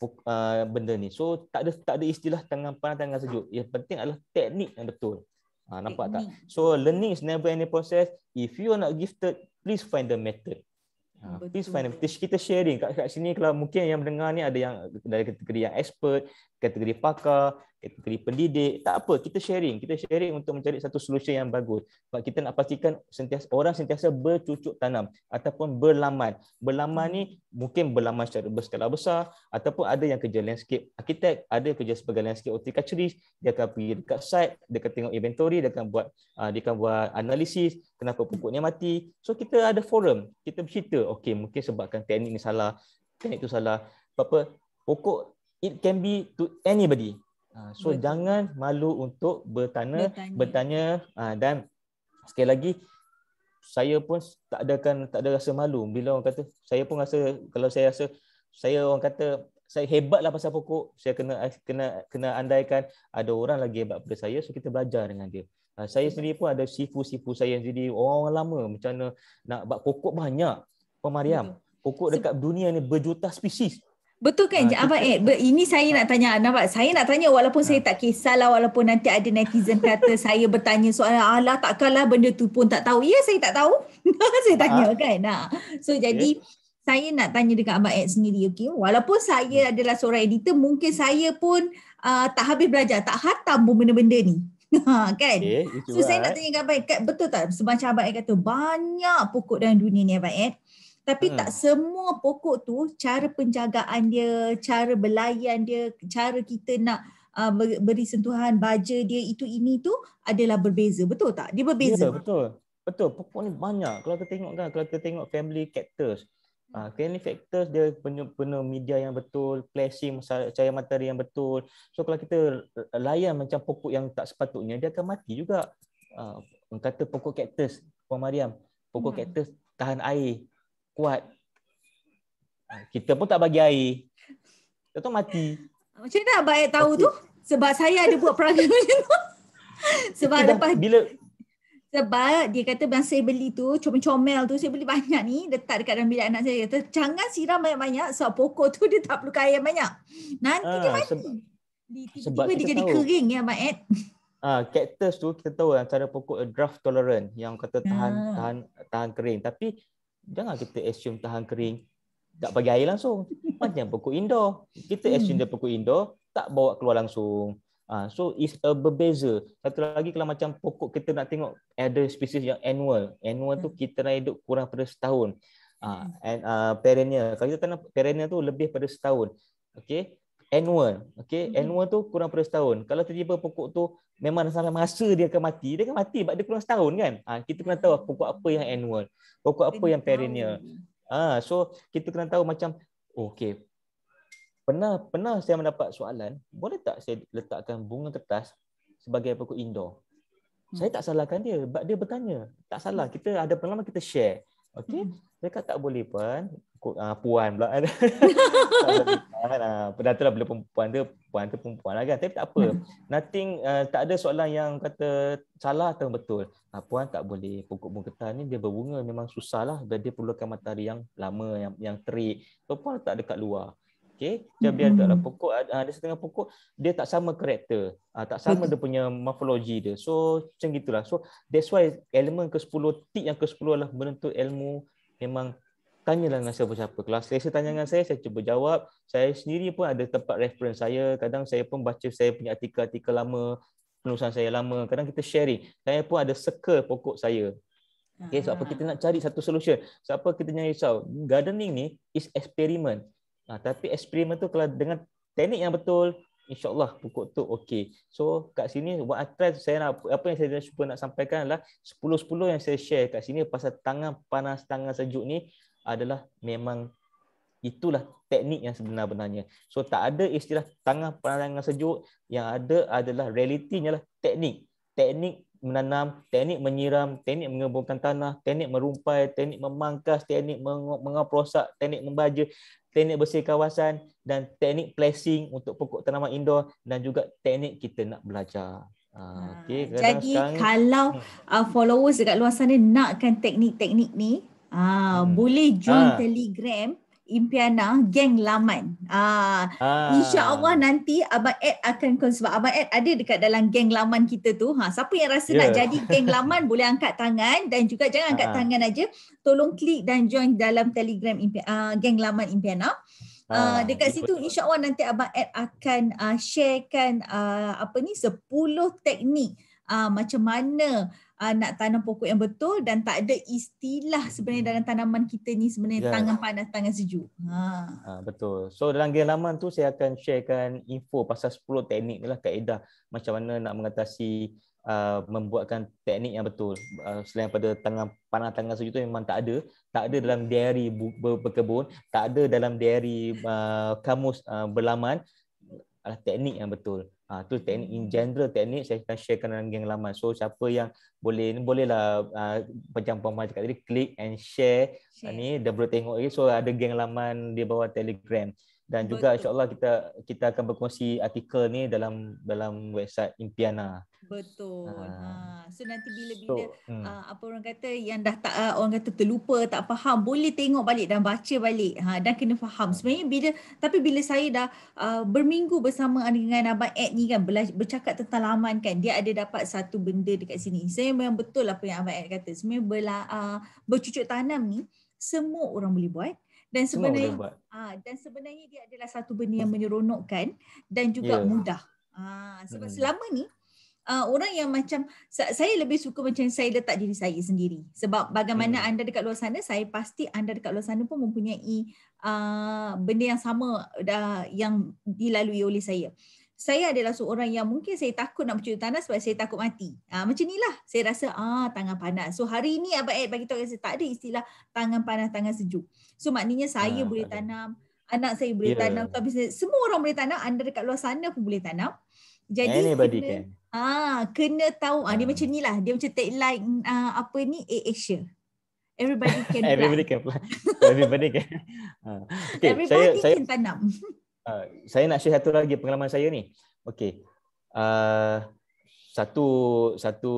uh, benda ni. So tak ada tak ada istilah tangan panas tangan sejuk. Yang penting adalah teknik yang betul. Ha, nampak tak? So learning is never any process. If you are not gifted, please find the method. Ha, please find the Kita sharing kat, kat sini kalau mungkin yang mendengar ni ada yang dari kategori yang expert, kategori pakar, kategori pendidik, tak apa, kita sharing. Kita sharing untuk mencari satu solusi yang bagus. Sebab kita nak pastikan sentiasa orang sentiasa bercucuk tanam ataupun berlaman. Berlaman ni mungkin berlaman secara berskala besar ataupun ada yang kerja landscape arkitek, ada kerja sebagai landscape horticulturist, dia akan pergi dekat site, dia akan tengok inventory, dia akan buat ah, dia akan buat analisis kenapa pokoknya mati. So kita ada forum, kita bercerita, okey mungkin sebabkan teknik ni salah, teknik tu salah. Apa apa pokok it can be to anybody Ah, so Betul. jangan malu untuk bertanya bertanya, bertanya uh, dan sekali lagi saya pun tak ada kan tak ada rasa malu bila orang kata saya pun rasa kalau saya rasa saya orang kata saya hebatlah pasal pokok saya kena kena kena andaikan ada orang lagi hebat pada saya so kita belajar dengan dia uh, saya sendiri pun ada sifu-sifu saya yang jadi orang lama macam mana nak buat pokok banyak Pemariam, pokok dekat dunia ni berjuta spesies Betul kan? Uh, Abang Ed, eh, ini saya nak tanya. Nampak? Saya nak tanya walaupun uh, saya ah. tak kisahlah walaupun nanti ada netizen kata saya bertanya soalan Allah takkanlah benda tu pun tak tahu. Ya, saya tak tahu. saya tanya uh, kan? Nah. So, okay. jadi saya nak tanya dekat Abang Ed sendiri. Okay? Walaupun saya hmm. adalah seorang editor, mungkin saya pun uh, tak habis belajar. Tak hatam pun benda-benda ni. Ha, kan? Okay, so, saya nak tanya dekat Abang Ed. Betul tak? Semacam Abang Ed kata banyak pokok dalam dunia ni Abang Ed tapi hmm. tak semua pokok tu cara penjagaan dia cara belayan dia cara kita nak uh, beri sentuhan baja dia itu ini tu adalah berbeza betul tak dia berbeza ya, betul betul pokok ni banyak kalau kita tengok kan kalau kita tengok family cactus Uh, Kenny factors dia punya, punya media yang betul, flashing cahaya matahari yang betul. So kalau kita layan macam pokok yang tak sepatutnya, dia akan mati juga. Uh, kata pokok cactus, Puan Mariam, pokok hmm. cactus tahan air, kuat. Ha, kita pun tak bagi air. Kita tu mati. Macam mana abang Ayat tahu okay. tu? Sebab saya ada buat perangai macam tu. Sebab okay, lepas... Bila... Sebab dia kata yang saya beli tu, comel-comel tu, saya beli banyak ni, letak dekat dalam bilik anak saya. Kata, jangan siram banyak-banyak sebab pokok tu dia tak perlukan air banyak. Nanti ha, dia mati. Sebab, tiba sebab dia jadi tahu. kering ya Abang Ed. Ha, cactus tu kita tahu yang cara pokok draft tolerant yang kata tahan ha. tahan tahan kering tapi Jangan kita assume tahan kering tak bagi air langsung. Macam pokok Indo, Kita hmm. assume dia pokok Indo, tak bawa keluar langsung. Ah so is a berbeza. Satu lagi kalau macam pokok kita nak tengok ada species yang annual. Annual tu hmm. kita nak hidup kurang pada setahun. Ah and uh, perennial. Kalau kita tanam perennial tu lebih pada setahun. Okey annual okey mm-hmm. annual tu kurang daripada setahun kalau tiba-tiba pokok tu memang sampai masa dia akan mati dia akan mati sebab dia kurang setahun kan ha, kita kena tahu pokok apa yang annual pokok apa yang perennial ya. ha, so kita kena tahu macam oh, okey pernah pernah saya mendapat soalan boleh tak saya letakkan bunga kertas sebagai pokok indoor saya hmm. tak salahkan dia sebab dia bertanya tak salah kita ada pengalaman kita share Okey, cakap hmm. tak boleh pun uh, puan pula kan. Ah, uh, bila perempuan tu puan tu perempuan lah kan. Tapi tak apa. Nothing uh, tak ada soalan yang kata salah atau betul. Uh, puan tak boleh pokok bunga ketan ni dia berbunga memang susahlah dan dia perlukan matahari yang lama yang yang terik. Tu pun tak dekat luar. Okay, dia biar mm-hmm. dalam pokok ah, ada setengah pokok dia tak sama karakter, ah, tak sama dia punya morfologi dia. So macam gitulah. So that's why elemen ke-10 tik yang ke-10 adalah menentu ilmu memang tanyalah dengan siapa-siapa. Kelas saya tanya dengan saya, saya cuba jawab. Saya sendiri pun ada tempat reference saya. Kadang saya pun baca saya punya artikel-artikel lama, penulisan saya lama. Kadang kita sharing. Saya pun ada circle pokok saya. Okay, so apa ah. kita nak cari satu solution? Siapa so, kita nyari risau. Gardening ni is experiment. Ah, tapi eksperimen tu kalau dengan teknik yang betul, insyaAllah pokok tu okey. So kat sini buat atas saya nak apa yang saya cuba nak sampaikan adalah 10-10 yang saya share kat sini pasal tangan panas tangan sejuk ni adalah memang itulah teknik yang sebenar-benarnya. So tak ada istilah tangan panas tangan sejuk yang ada adalah realitinya lah teknik. Teknik menanam, teknik menyiram, teknik mengembungkan tanah, teknik merumpai, teknik memangkas, teknik mengoprosak, teknik membaja teknik bersih kawasan dan teknik placing untuk pokok tanaman indoor dan juga teknik kita nak belajar. Ah, ah, okay, ha, jadi sekarang, kalau uh, followers dekat luar sana nakkan teknik-teknik ni, uh, hmm. boleh join ha. Telegram Impiana Geng Laman. Ah, ah. InsyaAllah nanti Abang Ed akan sebab Abang Ed ada dekat dalam Geng Laman kita tu. Ha, siapa yang rasa yeah. nak ya. jadi Geng Laman boleh angkat tangan dan juga jangan angkat ah. tangan aja. Tolong klik dan join dalam Telegram Impiana, uh, Geng Laman Impiana. Uh, dekat situ insyaallah nanti abang Ed akan uh, sharekan uh, apa ni 10 teknik uh, macam mana uh, nak tanam pokok yang betul dan tak ada istilah sebenarnya hmm. dalam tanaman kita ni sebenarnya yeah. tangan panas tangan sejuk. Ha. ha betul. So dalam game laman tu saya akan sharekan info pasal 10 teknik ni lah kaedah macam mana nak mengatasi Uh, membuatkan teknik yang betul uh, selain pada tangan panah tangan sejuk tu memang tak ada tak ada dalam diary bu- berkebun tak ada dalam diary uh, kamus uh, berlaman adalah teknik yang betul Ah tu teknik in general teknik saya akan share dengan geng lama So siapa yang boleh ni bolehlah ha, macam uh, cakap tadi click and share. ini ha, Ni boleh tengok So ada geng laman di bawah Telegram dan juga insyaallah kita kita akan berkongsi artikel ni dalam dalam website Impiana. Betul. Ah. Ha. so nanti bila-bila so, ha, apa orang kata yang dah tak ah, orang kata terlupa tak faham boleh tengok balik dan baca balik. Ha dan kena faham. Hmm. Sebenarnya bila tapi bila saya dah uh, berminggu bersama dengan abang Ed ni kan bela- bercakap tentang laman kan dia ada dapat satu benda dekat sini. Saya memang betul apa yang abang Ed kata. Sebenarnya bela, uh, bercucuk tanam ni semua orang boleh buat dan sebenarnya ha, dan sebenarnya dia adalah satu benda yang hmm. menyeronokkan dan juga yeah. mudah. Ha, sebab hmm. selama ni Uh, orang yang macam saya lebih suka macam saya letak diri saya sendiri sebab bagaimana hmm. anda dekat luar sana saya pasti anda dekat luar sana pun mempunyai uh, benda yang sama dah yang dilalui oleh saya saya adalah seorang yang mungkin saya takut nak bercuri tanah sebab saya takut mati. Ah macam inilah saya rasa ah tangan panas. So hari ini abang Ed bagi tahu saya tak ada istilah tangan panas tangan sejuk. So maknanya saya ha, boleh ada. tanam, anak saya boleh yeah. tanam, tapi semua orang boleh tanam, anda dekat luar sana pun boleh tanam. Jadi kena, can. ah kena tahu ah, dia ah. macam ni lah dia macam tagline ah, apa ni A Asia everybody can plant. everybody can plant. everybody can ah, okay, everybody saya, can saya, tanam uh, saya nak share satu lagi pengalaman saya ni Okay, uh, satu satu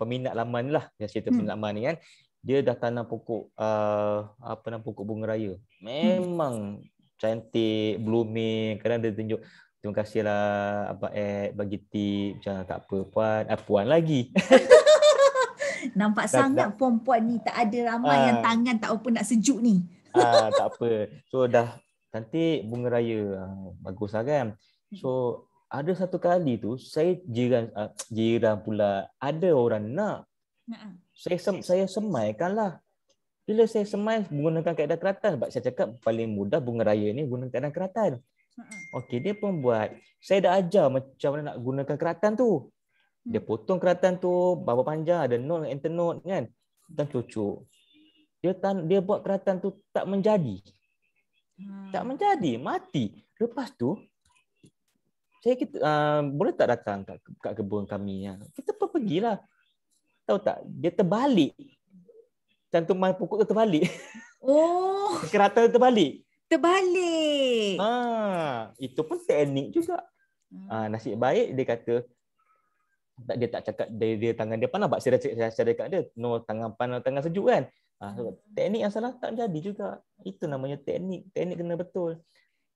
peminat laman lah saya cerita hmm. peminat laman ni kan dia dah tanam pokok uh, apa nama pokok bunga raya. Memang hmm. cantik, blooming. Kadang dia tunjuk terima kasihlah abah Ed bagi tip macam tak apa puan, ah, puan lagi. Nampak dah, sangat puan-puan ni tak ada ramai uh, yang ah. tangan tak apa nak sejuk ni. Ah uh, tak apa. So dah cantik bunga raya. Uh, ah, baguslah kan. So ada satu kali tu saya jiran uh, jiran pula ada orang nak saya sem saya semaikanlah. Bila saya semai menggunakan kaedah keratan sebab saya cakap paling mudah bunga raya ni guna kaedah keratan. Okey, dia pun buat. Saya dah ajar macam mana nak gunakan keratan tu. Dia mm. potong keratan tu, bawa panjang, ada nol, enter nol kan. Dan cucuk. Dia tan dia buat keratan tu tak menjadi. Mm. Tak menjadi, mati. Lepas tu, saya kita, uh, boleh tak datang kat, kat kebun kami? Ya? Kita pun pergilah tahu tak dia terbalik cantuman pokok tu terbalik oh kerata terbalik terbalik ha itu pun teknik juga ha, nasib baik dia kata tak dia tak cakap dia, dia tangan dia panas lah. saya cakap saya dekat dia no tangan panas tangan sejuk kan ha, so, hmm. teknik yang salah tak jadi juga itu namanya teknik teknik kena betul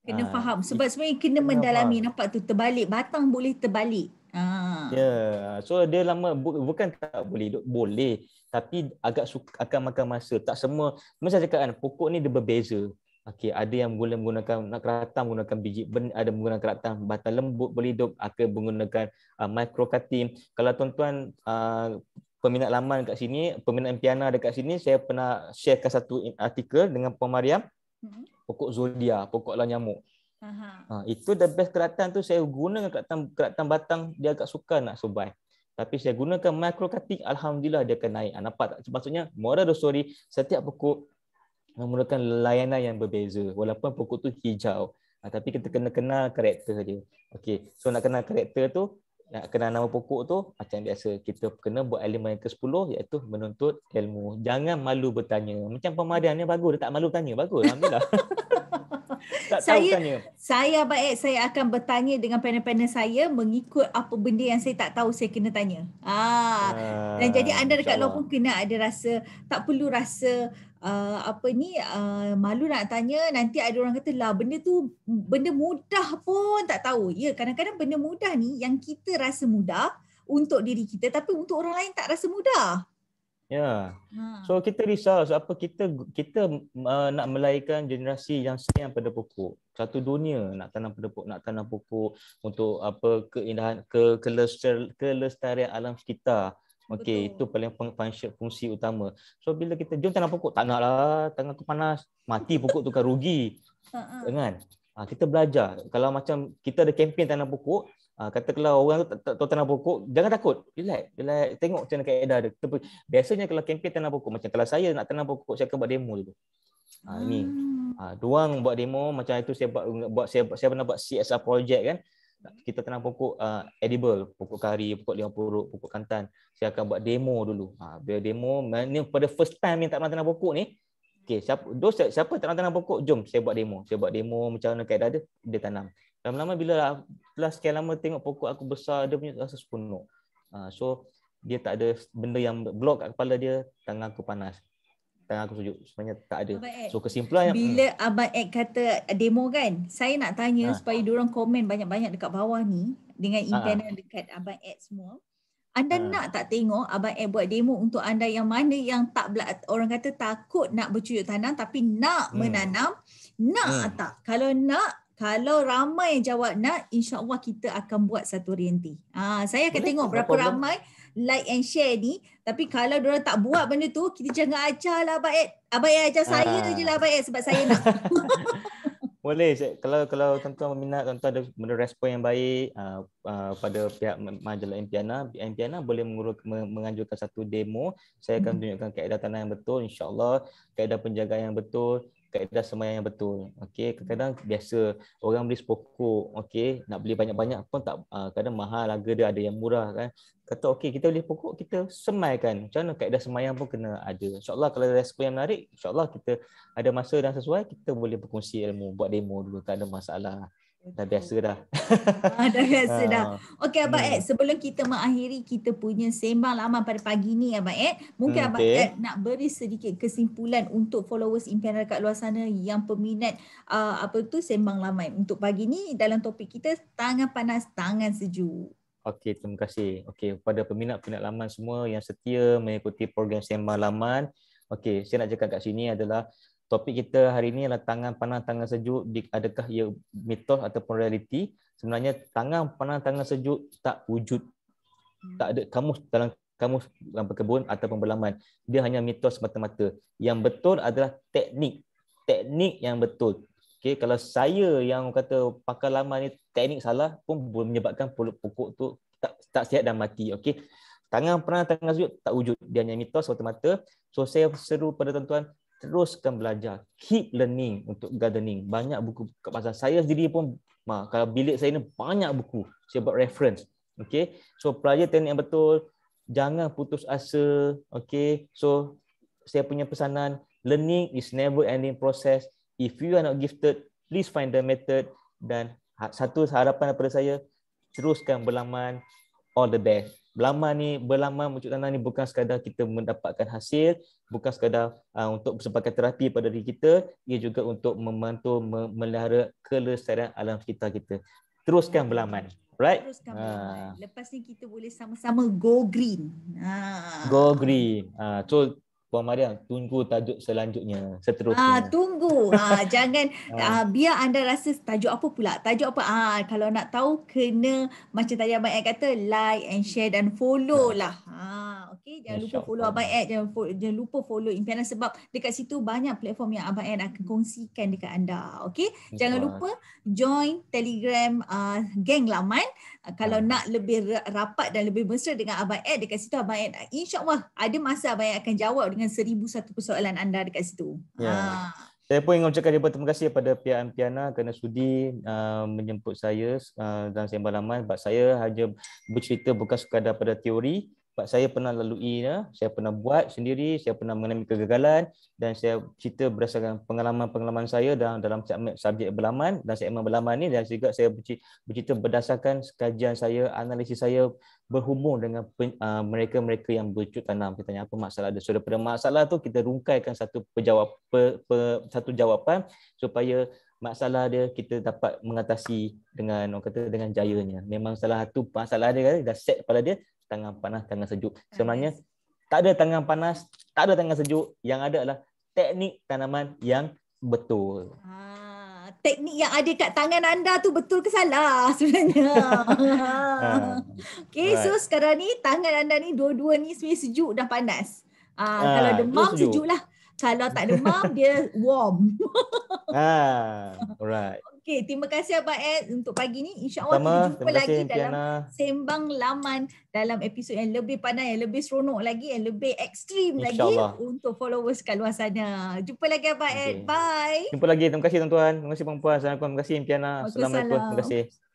kena ha, faham sebab it, sebenarnya kena, kena mendalami faham. nampak tu terbalik batang boleh terbalik Ah. Ya. Yeah. So dia lama bukan tak boleh duduk, boleh tapi agak suka akan makan masa. Tak semua macam cakap kan pokok ni dia berbeza. Okey, ada yang boleh menggunakan nak keratan menggunakan biji ben, ada menggunakan keratan batang lembut boleh duduk ada menggunakan uh, ah, micro cutting. Kalau tuan-tuan uh, peminat laman dekat sini, peminat piano dekat sini, saya pernah sharekan satu artikel dengan Puan Mariam. Hmm. Pokok zodia, pokok lah nyamuk. Uh-huh. Ha, itu the best keratan tu saya gunakan keratan, keratan batang dia agak suka nak subai. Tapi saya gunakan micro cutting, Alhamdulillah dia akan naik. Ha, nampak tak? Maksudnya, moral the story, setiap pokok memerlukan layanan yang berbeza. Walaupun pokok tu hijau. Ha, tapi kita kena kenal karakter dia. Okay. So nak kenal karakter tu, nak kenal nama pokok tu, macam biasa. Kita kena buat elemen yang ke-10 iaitu menuntut ilmu. Jangan malu bertanya. Macam pemadam bagus, dia tak malu bertanya. Bagus, Alhamdulillah. tak saya, tanya. Saya baik saya akan bertanya dengan panel-panel saya mengikut apa benda yang saya tak tahu saya kena tanya. Ah. ah dan jadi anda dekat luar pun kena ada rasa tak perlu rasa uh, apa ni uh, malu nak tanya nanti ada orang kata lah benda tu benda mudah pun tak tahu. Ya kadang-kadang benda mudah ni yang kita rasa mudah untuk diri kita tapi untuk orang lain tak rasa mudah. Ya. Yeah. Hmm. So kita risau so apa kita kita uh, nak melahirkan generasi yang sayang pada pokok. Satu dunia nak tanam pada pokok, nak tanam pokok untuk apa keindahan ke kelestarian alam sekitar. Okey, itu paling function fungsi utama. So bila kita jom tanam pokok, tak naklah, tangan tu panas, mati pokok tu kan rugi. Ha. Uh-uh. Kan? Ha, kita belajar kalau macam kita ada kempen tanam pokok Ah, kata kalau orang tu tanam pokok, jangan takut. Relax. Relax. Tengok macam mana keadaan dia. Biasanya kalau kempen tanam pokok, macam kalau saya nak tanam pokok, saya akan buat demo dulu. Ha, ah, ini. Ha, hmm. ah, duang buat demo, macam itu saya buat, buat saya, saya pernah buat CSR project kan. Kita tanam pokok uh, edible, pokok kari, pokok limau puruk, pokok kantan. Saya akan buat demo dulu. Ha, biar demo, ni pada first time yang tak pernah tanam pokok ni, Okay, siapa, dos, siapa tanam-tanam pokok, jom saya buat demo. Saya buat demo macam mana keadaan dia, dia tanam. Lama-lama bila Plus lah, sekian lama tengok pokok aku besar Dia punya rasa sepenuh ha, So dia tak ada benda yang blok kat kepala dia Tangan aku panas Tangan aku sujud Sebenarnya tak ada Abang So kesimpulan Ed, yang, Bila hmm. Abang Ed kata demo kan Saya nak tanya ha. Supaya diorang komen banyak-banyak dekat bawah ni Dengan internet ha. dekat Abang Ed semua anda hmm. nak tak tengok Abang Ed buat demo untuk anda yang mana yang tak bela- orang kata takut nak bercucuk tanam tapi nak hmm. menanam? Nak hmm. tak? Kalau nak, kalau ramai yang jawab nak, insyaAllah kita akan buat satu rianti. Ha, saya akan Boleh, tengok berapa problem. ramai like and share ni. Tapi kalau mereka tak buat benda tu, kita jangan ajar lah Abang Ed. Abang Ed ajar saya ha. je lah Abang Ed sebab saya nak. Boleh. Kalau kalau tuan-tuan berminat, tuan-tuan ada benda respon yang baik uh, uh, pada pihak majalah Impiana, Impiana boleh menguruh, menganjurkan satu demo. Saya akan hmm. tunjukkan keadaan tanah yang betul, insyaAllah. keadaan penjagaan yang betul kaedah sembahyang yang betul. Okey, kadang-kadang biasa orang beli sepokok, okey, nak beli banyak-banyak pun tak uh, kadang mahal harga dia ada yang murah kan. Kata okey, kita beli pokok, kita semaikan. Macam mana kaedah sembahyang pun kena ada. Insya-Allah kalau ada resipi yang menarik, insya-Allah kita ada masa dan sesuai kita boleh berkongsi ilmu, buat demo dulu tak ada masalah. Dah biasa dah. ah, dah biasa ah. dah. Okey Abang hmm. Ed, sebelum kita mengakhiri kita punya sembang lama pada pagi ni Abang Ed. Mungkin hmm, Abang okay. Ed nak beri sedikit kesimpulan untuk followers impian dekat luar sana yang peminat uh, apa tu sembang lama untuk pagi ni dalam topik kita tangan panas, tangan sejuk. Okey, terima kasih. Okey, kepada peminat-peminat lama semua yang setia mengikuti program Sembang lama. Okey, saya nak cakap kat sini adalah topik kita hari ini adalah tangan panas tangan sejuk adakah ia mitos ataupun realiti sebenarnya tangan panas tangan sejuk tak wujud hmm. tak ada kamus dalam kamus dalam perkebun ataupun berlaman dia hanya mitos semata-mata yang betul adalah teknik teknik yang betul Okay, kalau saya yang kata pakar laman ni teknik salah pun boleh menyebabkan pokok tu tak tak sihat dan mati Okay, tangan panas tangan sejuk tak wujud dia hanya mitos semata-mata so saya seru pada tuan-tuan teruskan belajar keep learning untuk gardening banyak buku kat pasar saya sendiri pun kalau bilik saya ni banyak buku saya buat reference okey so pelajar teknik yang betul jangan putus asa okey so saya punya pesanan learning is never ending process if you are not gifted please find the method dan ha, satu harapan daripada saya teruskan berlaman all the best Belama ni berlama mencuci tanah ni bukan sekadar kita mendapatkan hasil, bukan sekadar uh, untuk sebagai terapi pada diri kita, ia juga untuk membantu memelihara kelestarian alam sekitar kita. Teruskan belaman. Right? Teruskan ha. Lepas ni kita boleh sama-sama go green. Ha. Go green. Ha. So Puan Mariam, tunggu tajuk selanjutnya seterusnya. Ah, tunggu. Ha, jangan ah. ah, biar anda rasa tajuk apa pula. Tajuk apa? Ah, kalau nak tahu kena macam tadi Abang Ayat kata like and share dan follow ah. lah. Ha. Okay, jangan lupa follow Abang Ed. Jangan, fo- jangan lupa follow Impianan sebab dekat situ banyak platform yang Abang Ed akan kongsikan dekat anda. Okay, jangan lupa join Telegram uh, Gang Laman. Uh, kalau hmm. nak lebih rapat dan lebih mesra dengan Abang Ed dekat situ, Abang Ed uh, insyaAllah ada masa Abang Ed akan jawab dengan seribu satu persoalan anda dekat situ. Yeah. Ya. Uh. Saya pun ingin ucapkan terima kasih kepada pihak Ampiana kerana sudi uh, menjemput saya uh, dalam sembang laman sebab saya hanya bercerita bukan sekadar pada teori sebab saya pernah lalui ya, saya pernah buat sendiri, saya pernah mengalami kegagalan dan saya cerita berdasarkan pengalaman-pengalaman saya dalam dalam subjek berlaman dan segmen berlaman ni dan juga saya bercerita berdasarkan kajian saya, analisis saya berhubung dengan pen, ah, mereka-mereka yang bercut tanam. Kita tanya apa masalah ada. So daripada masalah tu kita rungkaikan satu jawapan satu jawapan supaya masalah dia kita dapat mengatasi dengan orang kata dengan jayanya. Memang salah satu masalah dia kata dah set kepada dia tangan panas tangan sejuk. Sebenarnya tak ada tangan panas, tak ada tangan sejuk. Yang ada adalah teknik tanaman yang betul. Ah, teknik yang ada kat tangan anda tu betul ke salah sebenarnya? ah. Okay, right. so sekarang ni tangan anda ni dua-dua ni sejuk dah panas. Ah, ah kalau ha, demam sejuk. sejuklah. Kalau tak demam dia warm. ah, alright. Okay, terima kasih Abang Ed untuk pagi ni. Allah kita jumpa lagi kasih, dalam Piana. Sembang Laman dalam episod yang lebih panas, yang lebih seronok lagi, yang lebih ekstrim lagi untuk followers kat luar sana. Jumpa lagi Abang okay. Ed. Bye. Jumpa lagi. Terima kasih tuan-tuan. Terima kasih perempuan. Assalamualaikum. Terima kasih Impiana. Okay, Assalamualaikum. Terima kasih.